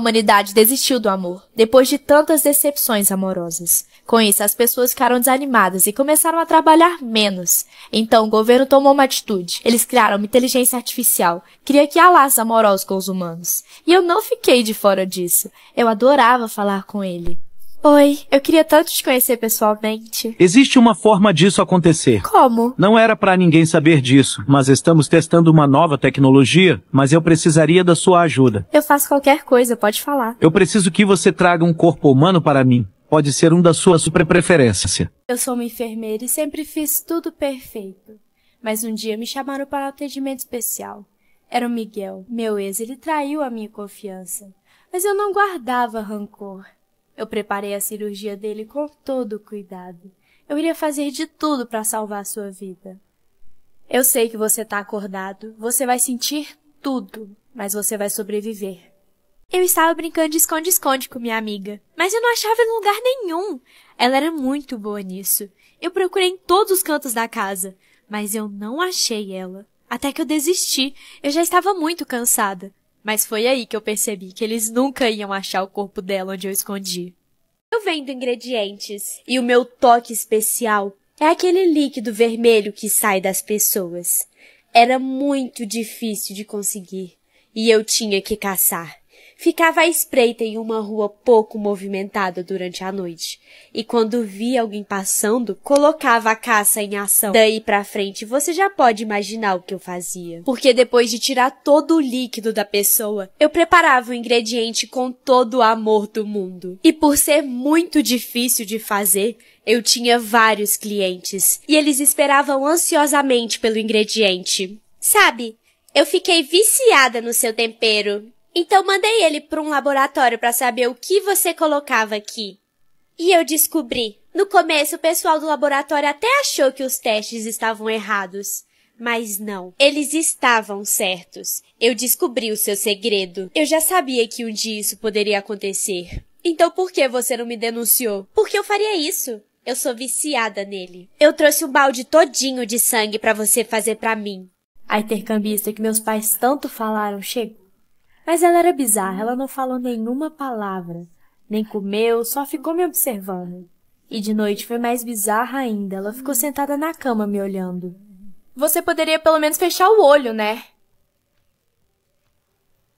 A humanidade desistiu do amor, depois de tantas decepções amorosas. Com isso, as pessoas ficaram desanimadas e começaram a trabalhar menos. Então, o governo tomou uma atitude. Eles criaram uma inteligência artificial. Queria que há laços amorosos com os humanos. E eu não fiquei de fora disso. Eu adorava falar com ele. Oi, eu queria tanto te conhecer pessoalmente. Existe uma forma disso acontecer. Como? Não era para ninguém saber disso, mas estamos testando uma nova tecnologia, mas eu precisaria da sua ajuda. Eu faço qualquer coisa, pode falar. Eu preciso que você traga um corpo humano para mim. Pode ser um da sua super preferência. Eu sou uma enfermeira e sempre fiz tudo perfeito. Mas um dia me chamaram para um atendimento especial. Era o Miguel. Meu ex, ele traiu a minha confiança. Mas eu não guardava rancor. Eu preparei a cirurgia dele com todo o cuidado. Eu iria fazer de tudo para salvar a sua vida. Eu sei que você está acordado, você vai sentir tudo, mas você vai sobreviver. Eu estava brincando de esconde-esconde com minha amiga, mas eu não achava em lugar nenhum. Ela era muito boa nisso. Eu procurei em todos os cantos da casa, mas eu não achei ela. Até que eu desisti, eu já estava muito cansada. Mas foi aí que eu percebi que eles nunca iam achar o corpo dela onde eu escondi. Eu vendo ingredientes e o meu toque especial é aquele líquido vermelho que sai das pessoas. Era muito difícil de conseguir e eu tinha que caçar ficava à espreita em uma rua pouco movimentada durante a noite, e quando via alguém passando, colocava a caça em ação. Daí pra frente, você já pode imaginar o que eu fazia. Porque depois de tirar todo o líquido da pessoa, eu preparava o ingrediente com todo o amor do mundo. E por ser muito difícil de fazer, eu tinha vários clientes, e eles esperavam ansiosamente pelo ingrediente. Sabe, eu fiquei viciada no seu tempero. Então mandei ele para um laboratório para saber o que você colocava aqui. E eu descobri. No começo, o pessoal do laboratório até achou que os testes estavam errados. Mas não, eles estavam certos. Eu descobri o seu segredo. Eu já sabia que um dia isso poderia acontecer. Então por que você não me denunciou? Porque eu faria isso. Eu sou viciada nele. Eu trouxe um balde todinho de sangue para você fazer para mim. A intercambista que meus pais tanto falaram chegou mas ela era bizarra, ela não falou nenhuma palavra, nem comeu, só ficou me observando. E de noite foi mais bizarra ainda, ela ficou sentada na cama me olhando. Você poderia pelo menos fechar o olho, né?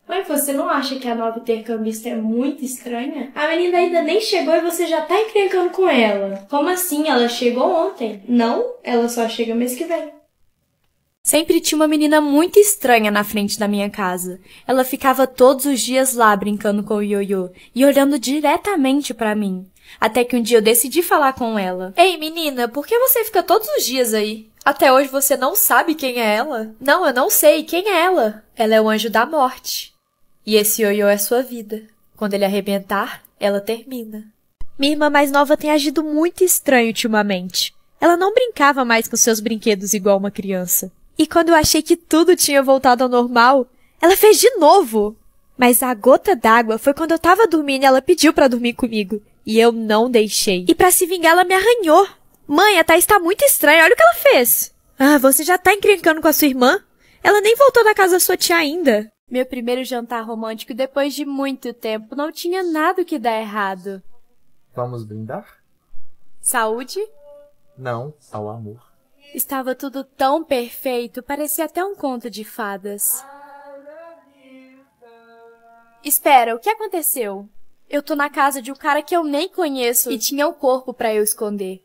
Mas você não acha que a nova intercambista é muito estranha? A menina ainda nem chegou e você já tá encrencando com ela. Como assim? Ela chegou ontem. Não, ela só chega mês que vem. Sempre tinha uma menina muito estranha na frente da minha casa. Ela ficava todos os dias lá brincando com o ioiô e olhando diretamente para mim. Até que um dia eu decidi falar com ela. Ei, menina, por que você fica todos os dias aí? Até hoje você não sabe quem é ela? Não, eu não sei. Quem é ela? Ela é o anjo da morte. E esse ioiô é sua vida. Quando ele arrebentar, ela termina. Minha irmã mais nova tem agido muito estranho ultimamente. Ela não brincava mais com seus brinquedos igual uma criança. E quando eu achei que tudo tinha voltado ao normal, ela fez de novo. Mas a gota d'água foi quando eu tava dormindo e ela pediu para dormir comigo. E eu não deixei. E para se vingar, ela me arranhou. Mãe, a Thaís tá muito estranha, olha o que ela fez. Ah, você já tá encrencando com a sua irmã? Ela nem voltou da casa da sua tia ainda. Meu primeiro jantar romântico depois de muito tempo não tinha nada que dar errado. Vamos brindar? Saúde? Não, ao amor. Estava tudo tão perfeito, parecia até um conto de fadas. Espera, o que aconteceu? Eu tô na casa de um cara que eu nem conheço e tinha um corpo para eu esconder.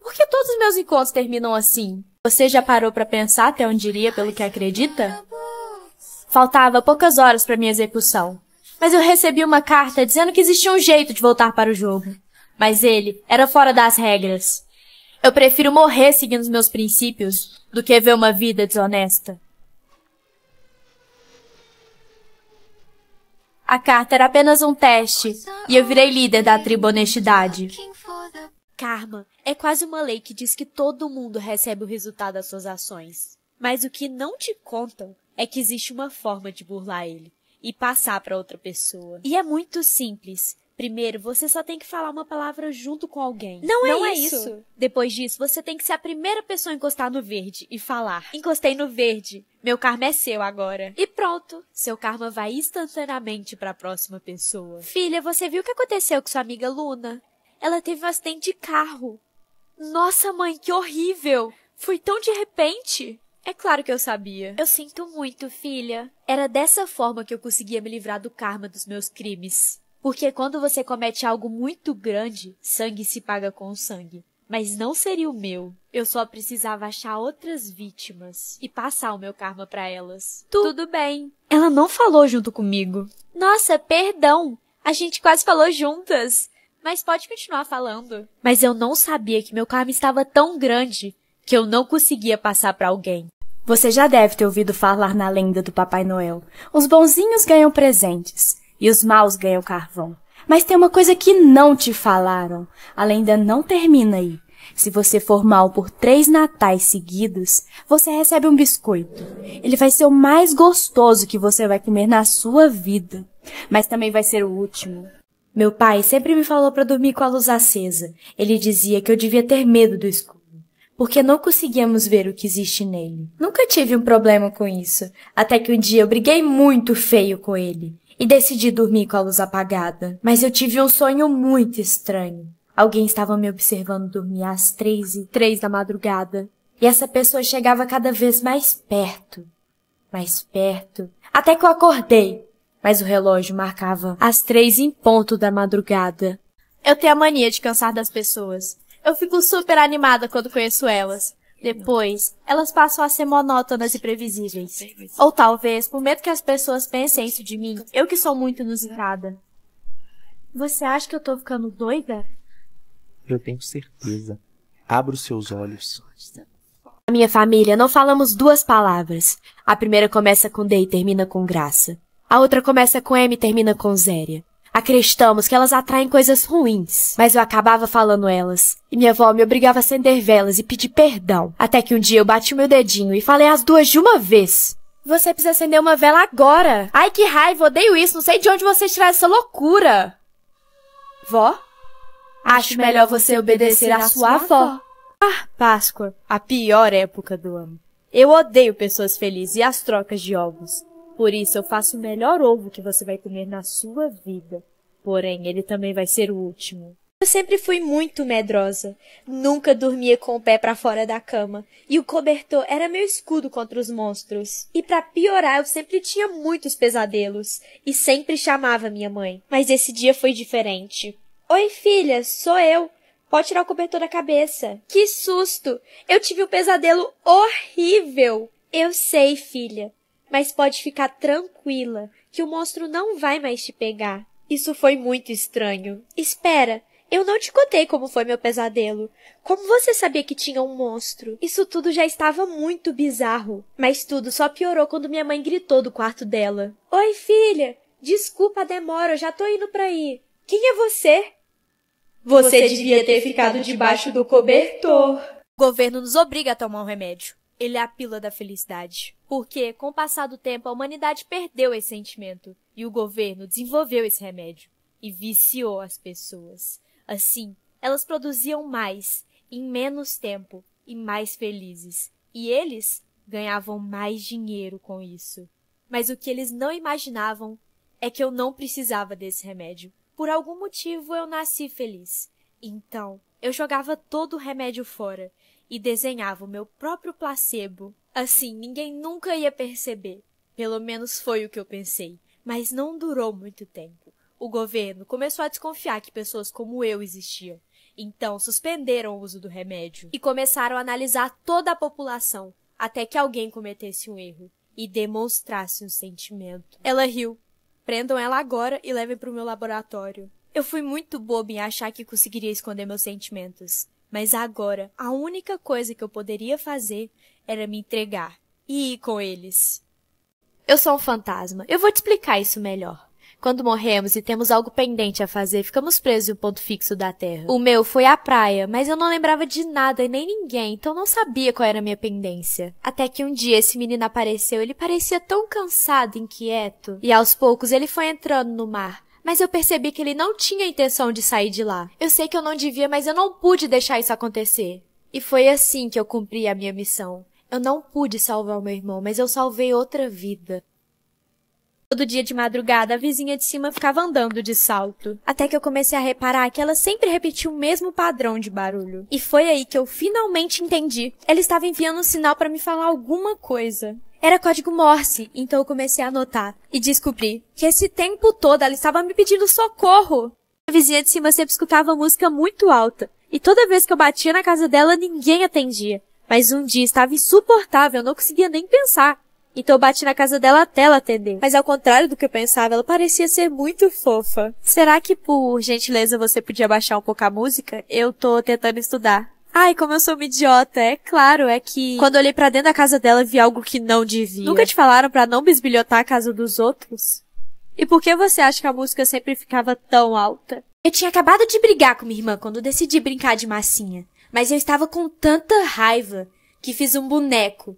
Por que todos os meus encontros terminam assim? Você já parou para pensar até onde iria pelo que acredita? Faltava poucas horas para minha execução, mas eu recebi uma carta dizendo que existia um jeito de voltar para o jogo. Mas ele era fora das regras. Eu prefiro morrer seguindo os meus princípios do que ver uma vida desonesta. A carta era apenas um teste, e eu virei líder da tribo Honestidade. Karma é quase uma lei que diz que todo mundo recebe o resultado das suas ações. Mas o que não te contam é que existe uma forma de burlar ele e passar para outra pessoa. E é muito simples. Primeiro, você só tem que falar uma palavra junto com alguém. Não, é não é, é isso. isso. Depois disso, você tem que ser a primeira pessoa a encostar no verde e falar: Encostei no verde. Meu karma é seu agora. E pronto, seu karma vai instantaneamente para a próxima pessoa. Filha, você viu o que aconteceu com sua amiga Luna? Ela teve um acidente de carro. Nossa, mãe, que horrível! Foi tão de repente. É claro que eu sabia. Eu sinto muito, filha. Era dessa forma que eu conseguia me livrar do karma dos meus crimes. Porque quando você comete algo muito grande, sangue se paga com sangue. Mas não seria o meu. Eu só precisava achar outras vítimas e passar o meu karma para elas. Tu... Tudo bem. Ela não falou junto comigo. Nossa, perdão. A gente quase falou juntas. Mas pode continuar falando. Mas eu não sabia que meu karma estava tão grande que eu não conseguia passar para alguém. Você já deve ter ouvido falar na lenda do Papai Noel. Os bonzinhos ganham presentes. E os maus ganham carvão. Mas tem uma coisa que não te falaram. Além da não termina aí. Se você for mal por três natais seguidos, você recebe um biscoito. Ele vai ser o mais gostoso que você vai comer na sua vida. Mas também vai ser o último. Meu pai sempre me falou para dormir com a luz acesa. Ele dizia que eu devia ter medo do escuro, porque não conseguíamos ver o que existe nele. Nunca tive um problema com isso, até que um dia eu briguei muito feio com ele e decidi dormir com a luz apagada. Mas eu tive um sonho muito estranho. Alguém estava me observando dormir às três e três da madrugada. E essa pessoa chegava cada vez mais perto, mais perto, até que eu acordei. Mas o relógio marcava às três em ponto da madrugada. Eu tenho a mania de cansar das pessoas. Eu fico super animada quando conheço elas. Depois, elas passam a ser monótonas e previsíveis. Ou talvez, por medo que as pessoas pensem isso de mim, eu que sou muito inusitada. Você acha que eu tô ficando doida? Eu tenho certeza. Abra os seus olhos. A minha família não falamos duas palavras. A primeira começa com D e termina com graça. A outra começa com M e termina com zéria. Acreditamos que elas atraem coisas ruins, mas eu acabava falando elas. E minha avó me obrigava a acender velas e pedir perdão. Até que um dia eu bati o meu dedinho e falei as duas de uma vez. Você precisa acender uma vela agora. Ai, que raiva, odeio isso. Não sei de onde você tirar essa loucura. Vó? Acho melhor você obedecer à sua avó. Ah, Páscoa, a pior época do ano. Eu odeio pessoas felizes e as trocas de ovos. Por isso eu faço o melhor ovo que você vai comer na sua vida. Porém, ele também vai ser o último. Eu sempre fui muito medrosa. Nunca dormia com o pé para fora da cama, e o cobertor era meu escudo contra os monstros. E para piorar, eu sempre tinha muitos pesadelos e sempre chamava minha mãe. Mas esse dia foi diferente. Oi, filha, sou eu. Pode tirar o cobertor da cabeça. Que susto! Eu tive um pesadelo horrível. Eu sei, filha. Mas pode ficar tranquila, que o monstro não vai mais te pegar. Isso foi muito estranho. Espera, eu não te contei como foi meu pesadelo. Como você sabia que tinha um monstro? Isso tudo já estava muito bizarro. Mas tudo só piorou quando minha mãe gritou do quarto dela. Oi, filha! Desculpa a demora, eu já tô indo pra aí. Quem é você? Você, você devia ter ficado debaixo do cobertor. O governo nos obriga a tomar um remédio. Ele é a pílula da felicidade. Porque, com o passar do tempo, a humanidade perdeu esse sentimento e o governo desenvolveu esse remédio e viciou as pessoas. Assim, elas produziam mais, em menos tempo e mais felizes, e eles ganhavam mais dinheiro com isso. Mas o que eles não imaginavam é que eu não precisava desse remédio. Por algum motivo eu nasci feliz. Então, eu jogava todo o remédio fora e desenhava o meu próprio placebo. Assim, ninguém nunca ia perceber. Pelo menos foi o que eu pensei. Mas não durou muito tempo. O governo começou a desconfiar que pessoas como eu existiam. Então, suspenderam o uso do remédio e começaram a analisar toda a população até que alguém cometesse um erro e demonstrasse um sentimento. Ela riu. Prendam ela agora e levem para o meu laboratório. Eu fui muito boba em achar que conseguiria esconder meus sentimentos. Mas agora, a única coisa que eu poderia fazer era me entregar e ir com eles. Eu sou um fantasma. Eu vou te explicar isso melhor. Quando morremos e temos algo pendente a fazer, ficamos presos em um ponto fixo da Terra. O meu foi à praia, mas eu não lembrava de nada e nem ninguém, então não sabia qual era a minha pendência. Até que um dia esse menino apareceu, ele parecia tão cansado e inquieto, e aos poucos ele foi entrando no mar mas eu percebi que ele não tinha intenção de sair de lá. Eu sei que eu não devia, mas eu não pude deixar isso acontecer. E foi assim que eu cumpri a minha missão. Eu não pude salvar o meu irmão, mas eu salvei outra vida. Todo dia de madrugada, a vizinha de cima ficava andando de salto, até que eu comecei a reparar que ela sempre repetia o mesmo padrão de barulho. E foi aí que eu finalmente entendi. Ela estava enviando um sinal para me falar alguma coisa. Era código Morse, então eu comecei a anotar e descobri que esse tempo todo ela estava me pedindo socorro. A vizinha de cima sempre escutava música muito alta, e toda vez que eu batia na casa dela, ninguém atendia. Mas um dia estava insuportável, eu não conseguia nem pensar. Então eu bati na casa dela até ela atender. Mas ao contrário do que eu pensava, ela parecia ser muito fofa. Será que por gentileza você podia baixar um pouco a música? Eu tô tentando estudar. Ai, como eu sou uma idiota. É claro, é que quando olhei para dentro da casa dela vi algo que não devia. Nunca te falaram para não bisbilhotar a casa dos outros? E por que você acha que a música sempre ficava tão alta? Eu tinha acabado de brigar com minha irmã quando decidi brincar de massinha, mas eu estava com tanta raiva que fiz um boneco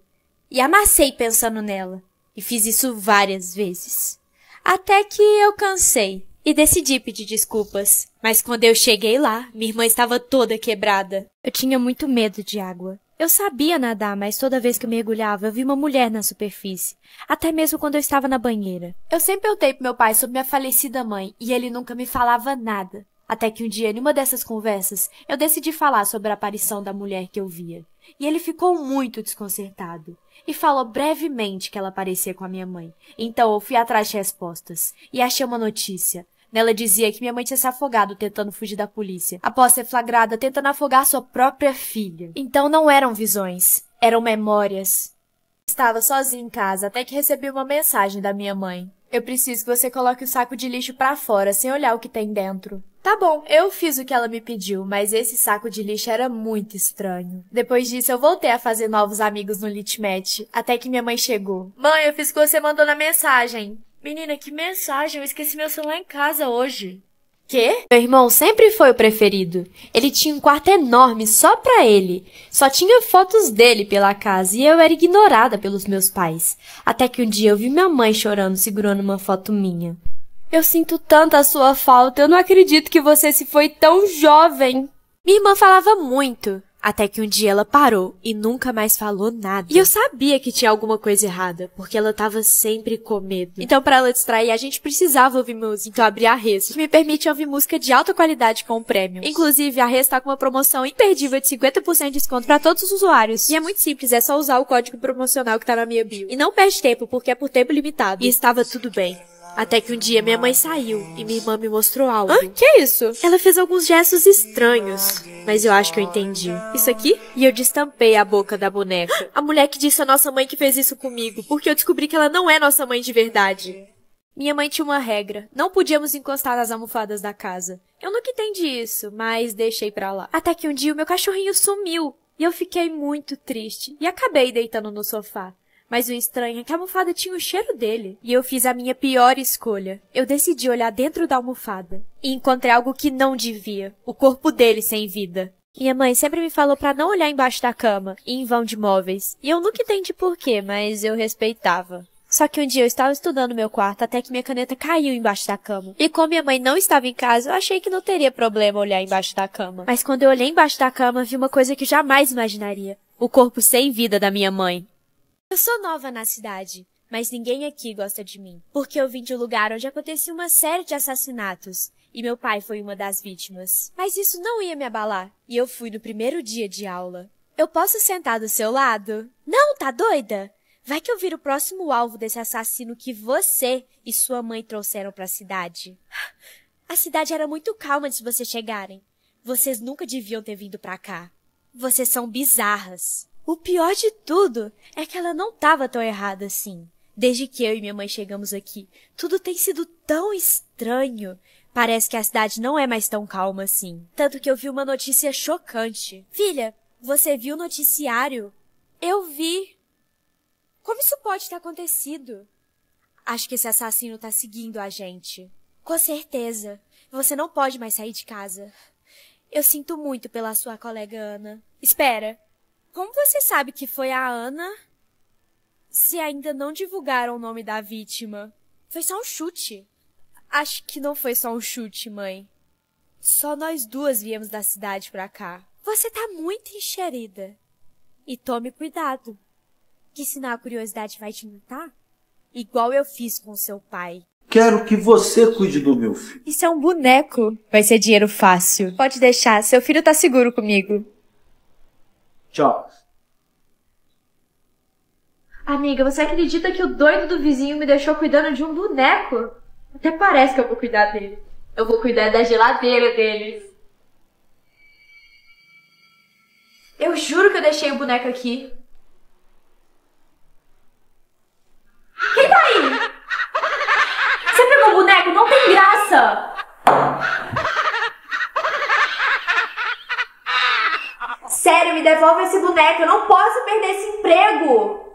e amassei pensando nela. E fiz isso várias vezes. Até que eu cansei e decidi pedir desculpas. Mas quando eu cheguei lá, minha irmã estava toda quebrada. Eu tinha muito medo de água. Eu sabia nadar, mas toda vez que eu mergulhava, eu vi uma mulher na superfície, até mesmo quando eu estava na banheira. Eu sempre contei pro meu pai sobre minha falecida mãe e ele nunca me falava nada. Até que um dia, em uma dessas conversas, eu decidi falar sobre a aparição da mulher que eu via. E ele ficou muito desconcertado e falou brevemente que ela parecia com a minha mãe. Então eu fui atrás de respostas e achei uma notícia. Nela dizia que minha mãe tinha se afogado tentando fugir da polícia, após ser flagrada tentando afogar sua própria filha. Então não eram visões, eram memórias. Estava sozinha em casa até que recebi uma mensagem da minha mãe. Eu preciso que você coloque o saco de lixo para fora sem olhar o que tem dentro. Tá bom, eu fiz o que ela me pediu, mas esse saco de lixo era muito estranho. Depois disso, eu voltei a fazer novos amigos no Litmatch, até que minha mãe chegou. Mãe, eu fiz o que você mandou na mensagem. Menina, que mensagem? Eu esqueci meu celular em casa hoje. Quê? Meu irmão sempre foi o preferido. Ele tinha um quarto enorme só pra ele. Só tinha fotos dele pela casa e eu era ignorada pelos meus pais. Até que um dia eu vi minha mãe chorando segurando uma foto minha. Eu sinto tanto a sua falta. Eu não acredito que você se foi tão jovem. Minha irmã falava muito. Até que um dia ela parou e nunca mais falou nada. E eu sabia que tinha alguma coisa errada, porque ela tava sempre com medo. Então, para ela distrair, a gente precisava ouvir música. Então, abri a Res, que me permite ouvir música de alta qualidade com o prêmio. Inclusive, a Res tá com uma promoção imperdível de 50% de desconto para todos os usuários. E é muito simples, é só usar o código promocional que tá na minha bio. E não perde tempo, porque é por tempo limitado. E estava tudo bem. Até que um dia minha mãe saiu e minha irmã me mostrou algo. Hã? Que é isso? Ela fez alguns gestos estranhos, mas eu acho que eu entendi. Isso aqui? E eu destampei a boca da boneca. A mulher que disse a nossa mãe que fez isso comigo, porque eu descobri que ela não é nossa mãe de verdade. Minha mãe tinha uma regra: não podíamos encostar nas almofadas da casa. Eu nunca entendi isso, mas deixei pra lá. Até que um dia o meu cachorrinho sumiu e eu fiquei muito triste e acabei deitando no sofá. Mas o estranho é que a almofada tinha o cheiro dele, e eu fiz a minha pior escolha. Eu decidi olhar dentro da almofada e encontrei algo que não devia: o corpo dele sem vida. Minha mãe sempre me falou para não olhar embaixo da cama e em vão de móveis, e eu nunca entendi porquê, mas eu respeitava. Só que um dia eu estava estudando meu quarto até que minha caneta caiu embaixo da cama. E como minha mãe não estava em casa, eu achei que não teria problema olhar embaixo da cama. Mas quando eu olhei embaixo da cama, vi uma coisa que jamais imaginaria: o corpo sem vida da minha mãe. Eu sou nova na cidade, mas ninguém aqui gosta de mim, porque eu vim de um lugar onde aconteceu uma série de assassinatos, e meu pai foi uma das vítimas. Mas isso não ia me abalar, e eu fui no primeiro dia de aula. Eu posso sentar do seu lado? Não, tá doida? Vai que eu viro o próximo alvo desse assassino que você e sua mãe trouxeram para a cidade. A cidade era muito calma antes de vocês chegarem. Vocês nunca deviam ter vindo para cá. Vocês são bizarras. O pior de tudo é que ela não estava tão errada assim. Desde que eu e minha mãe chegamos aqui, tudo tem sido tão estranho. Parece que a cidade não é mais tão calma assim. Tanto que eu vi uma notícia chocante. Filha, você viu o noticiário? Eu vi. Como isso pode ter acontecido? Acho que esse assassino tá seguindo a gente. Com certeza. Você não pode mais sair de casa. Eu sinto muito pela sua colega Ana. Espera, como você sabe que foi a Ana? Se ainda não divulgaram o nome da vítima. Foi só um chute. Acho que não foi só um chute, mãe. Só nós duas viemos da cidade pra cá. Você tá muito enxerida. E tome cuidado, que senão a curiosidade vai te matar. Igual eu fiz com seu pai. Quero que você cuide do meu filho. Isso é um boneco. Vai ser dinheiro fácil. Pode deixar, seu filho tá seguro comigo. Tchau. Amiga, você acredita que o doido do vizinho me deixou cuidando de um boneco? Até parece que eu vou cuidar dele. Eu vou cuidar da geladeira deles. Eu juro que eu deixei o boneco aqui. Quem tá aí? Você pegou o boneco? Não tem graça! Sério, me devolve esse boneco, eu não posso perder esse emprego!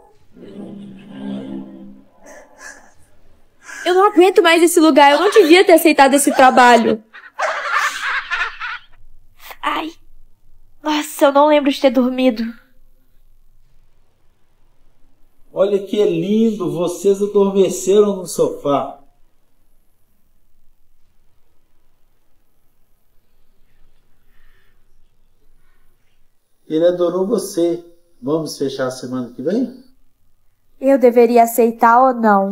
Eu não aguento mais esse lugar, eu não devia ter aceitado esse trabalho. Ai. Nossa, eu não lembro de ter dormido. Olha que lindo, vocês adormeceram no sofá. Ele adorou você. Vamos fechar a semana que vem? Eu deveria aceitar ou não?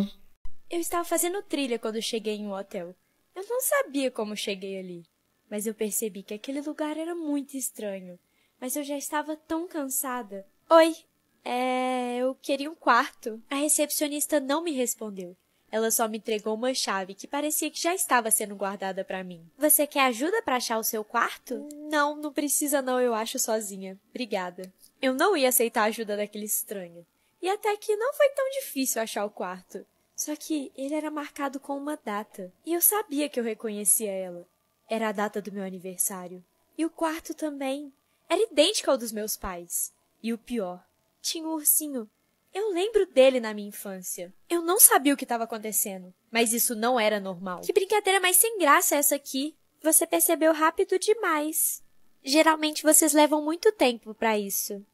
Eu estava fazendo trilha quando cheguei em um hotel. Eu não sabia como cheguei ali, mas eu percebi que aquele lugar era muito estranho. Mas eu já estava tão cansada. Oi, é, eu queria um quarto. A recepcionista não me respondeu. Ela só me entregou uma chave que parecia que já estava sendo guardada para mim. Você quer ajuda para achar o seu quarto? Não, não precisa não, eu acho sozinha. Obrigada. Eu não ia aceitar a ajuda daquele estranho. E até que não foi tão difícil achar o quarto. Só que ele era marcado com uma data, e eu sabia que eu reconhecia ela. Era a data do meu aniversário. E o quarto também. Era idêntico ao dos meus pais. E o pior, tinha um ursinho eu lembro dele na minha infância. Eu não sabia o que estava acontecendo, mas isso não era normal. Que brincadeira mais sem graça é essa aqui? Você percebeu rápido demais. Geralmente vocês levam muito tempo para isso.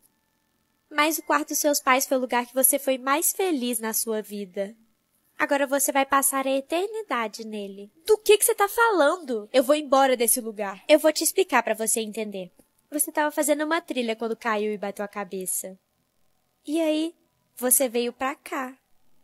Mas o quarto dos seus pais foi o lugar que você foi mais feliz na sua vida. Agora você vai passar a eternidade nele. Do que que você tá falando? Eu vou embora desse lugar. Eu vou te explicar para você entender. Você estava fazendo uma trilha quando caiu e bateu a cabeça. E aí, você veio para cá,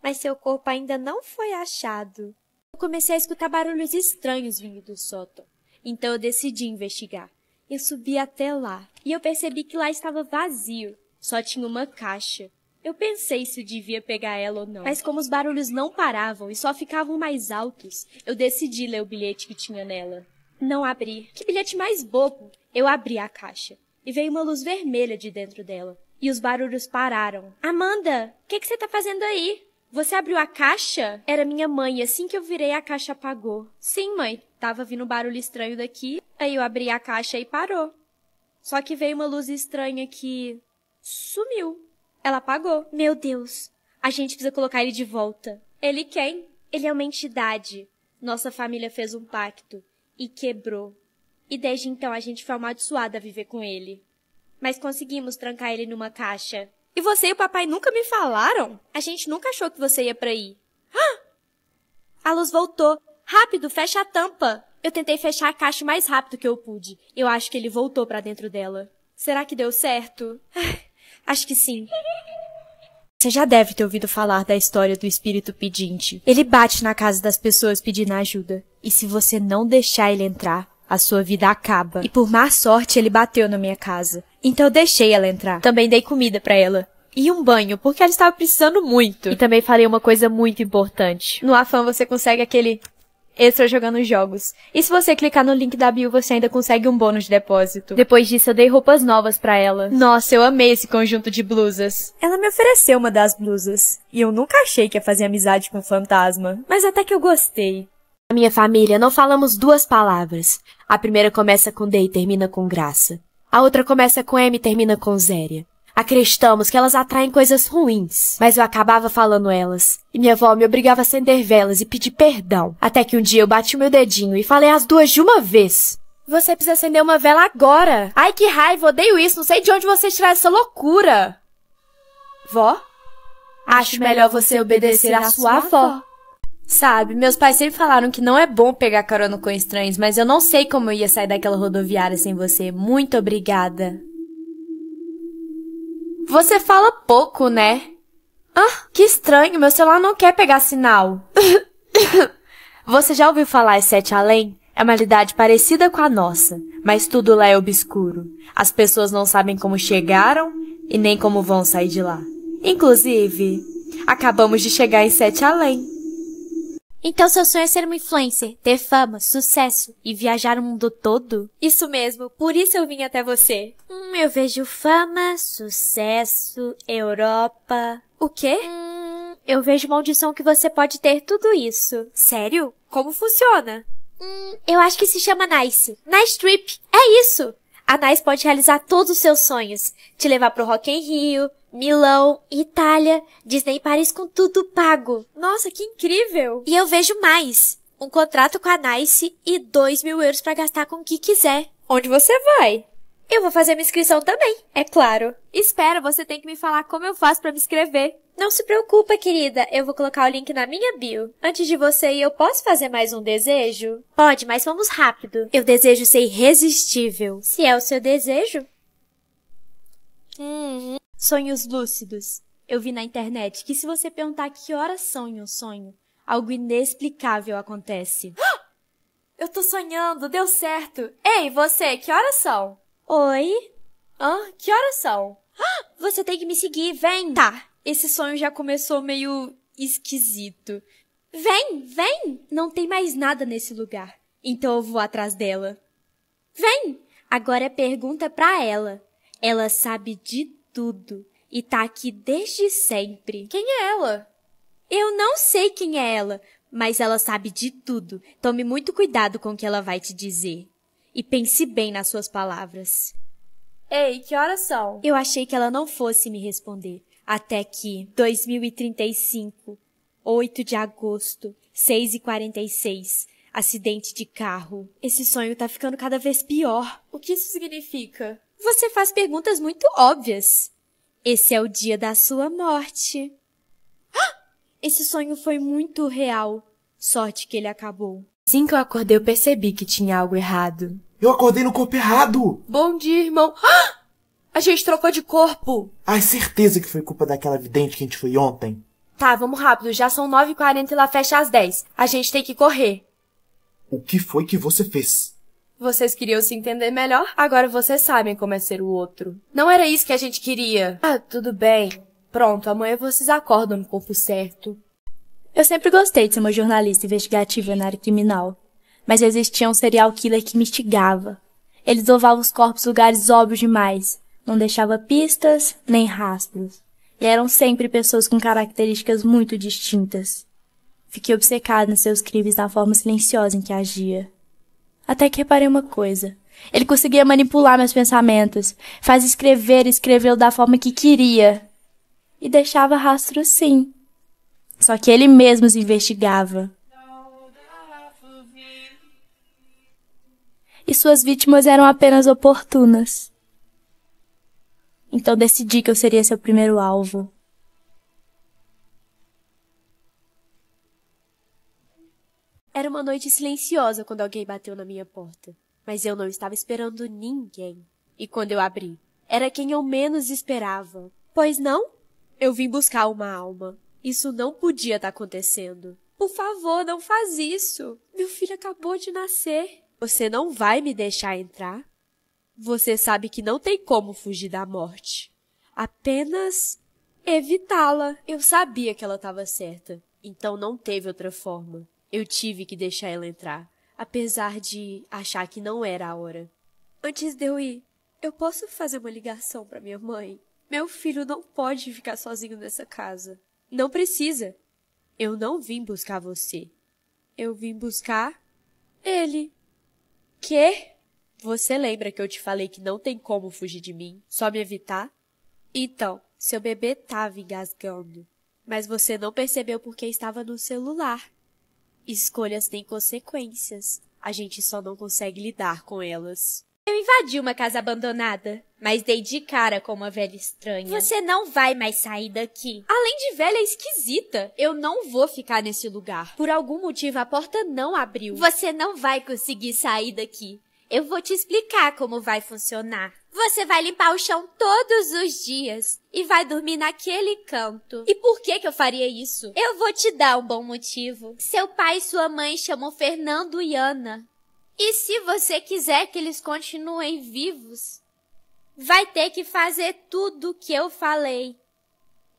mas seu corpo ainda não foi achado. Eu comecei a escutar barulhos estranhos vindo do sótão, então eu decidi investigar. Eu subi até lá e eu percebi que lá estava vazio, só tinha uma caixa. Eu pensei se eu devia pegar ela ou não, mas como os barulhos não paravam e só ficavam mais altos, eu decidi ler o bilhete que tinha nela. Não abri. Que bilhete mais bobo! Eu abri a caixa e veio uma luz vermelha de dentro dela e os barulhos pararam. Amanda, o que, que você tá fazendo aí? Você abriu a caixa? Era minha mãe, assim que eu virei, a caixa apagou. Sim, mãe, tava vindo um barulho estranho daqui, aí eu abri a caixa e parou. Só que veio uma luz estranha que. sumiu. Ela apagou. Meu Deus, a gente precisa colocar ele de volta. Ele quem? Ele é uma entidade. Nossa família fez um pacto e quebrou. E desde então a gente foi amaldiçoada a viver com ele mas conseguimos trancar ele numa caixa. E você e o papai nunca me falaram? A gente nunca achou que você ia para aí. Ah! A luz voltou. Rápido, fecha a tampa. Eu tentei fechar a caixa o mais rápido que eu pude. Eu acho que ele voltou para dentro dela. Será que deu certo? Acho que sim. Você já deve ter ouvido falar da história do espírito pedinte. Ele bate na casa das pessoas pedindo ajuda. E se você não deixar ele entrar, a sua vida acaba. E por má sorte, ele bateu na minha casa. Então eu deixei ela entrar. Também dei comida para ela. E um banho, porque ela estava precisando muito. E também falei uma coisa muito importante. No afã você consegue aquele extra jogando jogos. E se você clicar no link da bio, você ainda consegue um bônus de depósito. Depois disso, eu dei roupas novas para ela. Nossa, eu amei esse conjunto de blusas. Ela me ofereceu uma das blusas. E eu nunca achei que ia fazer amizade com um fantasma. Mas até que eu gostei. Na minha família, não falamos duas palavras. A primeira começa com D e termina com graça. A outra começa com M e termina com Zéria. Acreditamos que elas atraem coisas ruins, mas eu acabava falando elas. E minha avó me obrigava a acender velas e pedir perdão. Até que um dia eu bati o meu dedinho e falei as duas de uma vez. Você precisa acender uma vela agora. Ai, que raiva, odeio isso. Não sei de onde você tirar essa loucura. Vó? Acho melhor você obedecer à sua avó. Sabe, meus pais sempre falaram que não é bom pegar carona com estranhos, mas eu não sei como eu ia sair daquela rodoviária sem você. Muito obrigada. Você fala pouco, né? Ah, que estranho, meu celular não quer pegar sinal. você já ouviu falar em sete além? É uma realidade parecida com a nossa, mas tudo lá é obscuro. As pessoas não sabem como chegaram e nem como vão sair de lá. Inclusive, acabamos de chegar em Sete Além. Então seu sonho é ser uma influencer, ter fama, sucesso e viajar o mundo todo? Isso mesmo, por isso eu vim até você. Hum, eu vejo fama, sucesso, Europa. O quê? Hum, eu vejo de audição que você pode ter tudo isso. Sério? Como funciona? Hum, eu acho que se chama Nice. Nice Trip. É isso! A Nice pode realizar todos os seus sonhos. Te levar pro Rock em Rio, Milão, Itália, Disney Paris com tudo pago. Nossa, que incrível! E eu vejo mais. Um contrato com a Nice e dois mil euros para gastar com o que quiser. Onde você vai? Eu vou fazer minha inscrição também, é claro. Espera, você tem que me falar como eu faço para me inscrever. Não se preocupa, querida, eu vou colocar o link na minha bio. Antes de você ir, eu posso fazer mais um desejo? Pode, mas vamos rápido. Eu desejo ser irresistível. Se é o seu desejo. Uhum. Sonhos lúcidos. Eu vi na internet que se você perguntar que horas sonha um sonho, algo inexplicável acontece. Eu tô sonhando, deu certo. Ei, você, que horas são? Oi? Hã? Que horas são? Você tem que me seguir, vem! Tá, esse sonho já começou meio esquisito. Vem, vem! Não tem mais nada nesse lugar. Então eu vou atrás dela. Vem! Agora é pergunta pra ela. Ela sabe de tudo e tá aqui desde sempre. Quem é ela? Eu não sei quem é ela, mas ela sabe de tudo. Tome muito cuidado com o que ela vai te dizer. E pense bem nas suas palavras. Ei, que horas são? Eu achei que ela não fosse me responder. Até que 2035, 8 de agosto, 6h46, acidente de carro. Esse sonho tá ficando cada vez pior. O que isso significa? Você faz perguntas muito óbvias. Esse é o dia da sua morte. Ah, esse sonho foi muito real. Sorte que ele acabou. Assim que eu acordei, eu percebi que tinha algo errado. Eu acordei no corpo errado! Bom dia, irmão. Ah! A gente trocou de corpo! Ai, certeza que foi culpa daquela vidente que a gente foi ontem. Tá, vamos rápido. Já são 9h40 e lá fecha às 10. A gente tem que correr. O que foi que você fez? Vocês queriam se entender melhor, agora vocês sabem como é ser o outro. Não era isso que a gente queria. Ah, tudo bem. Pronto, amanhã vocês acordam no corpo certo. Eu sempre gostei de ser uma jornalista investigativa na área criminal. Mas existia um serial killer que me instigava. Ele dovavam os corpos lugares óbvios demais. Não deixava pistas, nem rastros. E eram sempre pessoas com características muito distintas. Fiquei obcecada nos seus crimes na forma silenciosa em que agia. Até que reparei uma coisa. Ele conseguia manipular meus pensamentos, faz escrever e escreveu da forma que queria. E deixava rastro sim. Só que ele mesmo os investigava. E suas vítimas eram apenas oportunas. Então decidi que eu seria seu primeiro alvo. Era uma noite silenciosa quando alguém bateu na minha porta, mas eu não estava esperando ninguém. E quando eu abri, era quem eu menos esperava. Pois não? Eu vim buscar uma alma. Isso não podia estar tá acontecendo. Por favor, não faz isso. Meu filho acabou de nascer. Você não vai me deixar entrar? Você sabe que não tem como fugir da morte. Apenas evitá-la. Eu sabia que ela estava certa, então não teve outra forma. Eu tive que deixar ela entrar, apesar de achar que não era a hora. Antes de eu ir, eu posso fazer uma ligação para minha mãe? Meu filho não pode ficar sozinho nessa casa. Não precisa. Eu não vim buscar você. Eu vim buscar ele. Que? Você lembra que eu te falei que não tem como fugir de mim, só me evitar? Então, seu bebê tava engasgando, mas você não percebeu porque estava no celular. Escolhas têm consequências. A gente só não consegue lidar com elas. Eu invadi uma casa abandonada, mas dei de cara com uma velha estranha. Você não vai mais sair daqui. Além de velha é esquisita, eu não vou ficar nesse lugar. Por algum motivo a porta não abriu. Você não vai conseguir sair daqui. Eu vou te explicar como vai funcionar. Você vai limpar o chão todos os dias e vai dormir naquele canto. E por que que eu faria isso? Eu vou te dar um bom motivo. Seu pai e sua mãe chamam Fernando e Ana. E se você quiser que eles continuem vivos, vai ter que fazer tudo o que eu falei.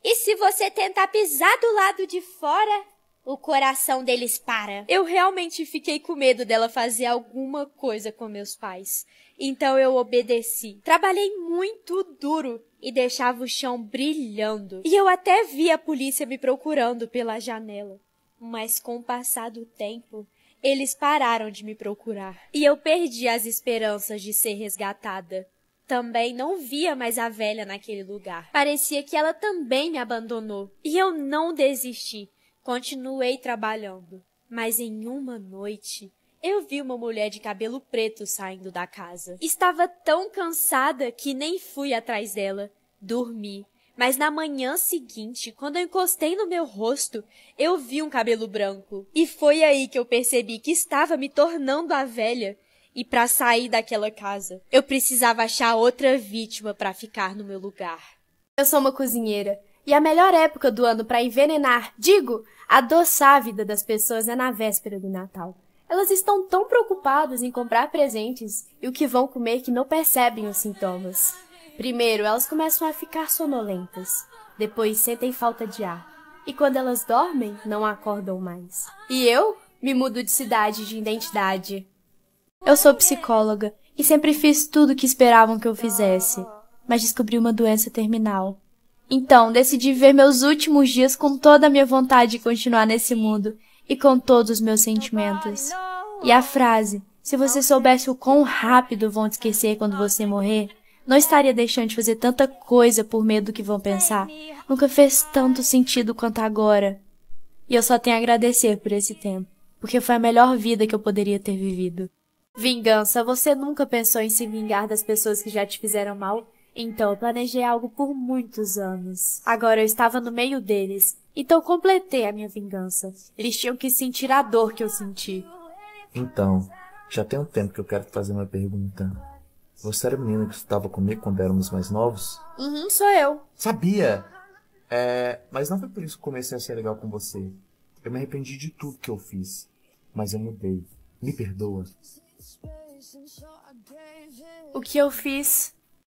E se você tentar pisar do lado de fora, o coração deles para. Eu realmente fiquei com medo dela fazer alguma coisa com meus pais. Então eu obedeci. Trabalhei muito duro e deixava o chão brilhando. E eu até vi a polícia me procurando pela janela. Mas com o passar do tempo, eles pararam de me procurar. E eu perdi as esperanças de ser resgatada. Também não via mais a velha naquele lugar. Parecia que ela também me abandonou. E eu não desisti. Continuei trabalhando. Mas em uma noite, eu vi uma mulher de cabelo preto saindo da casa. Estava tão cansada que nem fui atrás dela. Dormi. Mas na manhã seguinte, quando eu encostei no meu rosto, eu vi um cabelo branco. E foi aí que eu percebi que estava me tornando a velha. E para sair daquela casa, eu precisava achar outra vítima para ficar no meu lugar. Eu sou uma cozinheira e a melhor época do ano para envenenar, digo, adoçar a vida das pessoas é na véspera do Natal. Elas estão tão preocupadas em comprar presentes e o que vão comer que não percebem os sintomas. Primeiro, elas começam a ficar sonolentas, depois sentem falta de ar, e quando elas dormem, não acordam mais. E eu me mudo de cidade de identidade. Eu sou psicóloga e sempre fiz tudo o que esperavam que eu fizesse, mas descobri uma doença terminal. Então, decidi ver meus últimos dias com toda a minha vontade de continuar nesse mundo e com todos os meus sentimentos. E a frase, se você soubesse o quão rápido vão te esquecer quando você morrer, não estaria deixando de fazer tanta coisa por medo que vão pensar. Nunca fez tanto sentido quanto agora. E eu só tenho a agradecer por esse tempo, porque foi a melhor vida que eu poderia ter vivido. Vingança, você nunca pensou em se vingar das pessoas que já te fizeram mal? Então eu planejei algo por muitos anos. Agora eu estava no meio deles, então completei a minha vingança. Eles tinham que sentir a dor que eu senti. Então, já tem um tempo que eu quero te fazer uma pergunta. Você era o menino que estava comigo quando éramos mais novos? Uhum, sou eu. Sabia! É, mas não foi por isso que comecei a ser legal com você. Eu me arrependi de tudo que eu fiz. Mas eu mudei. Me perdoa. O que eu fiz?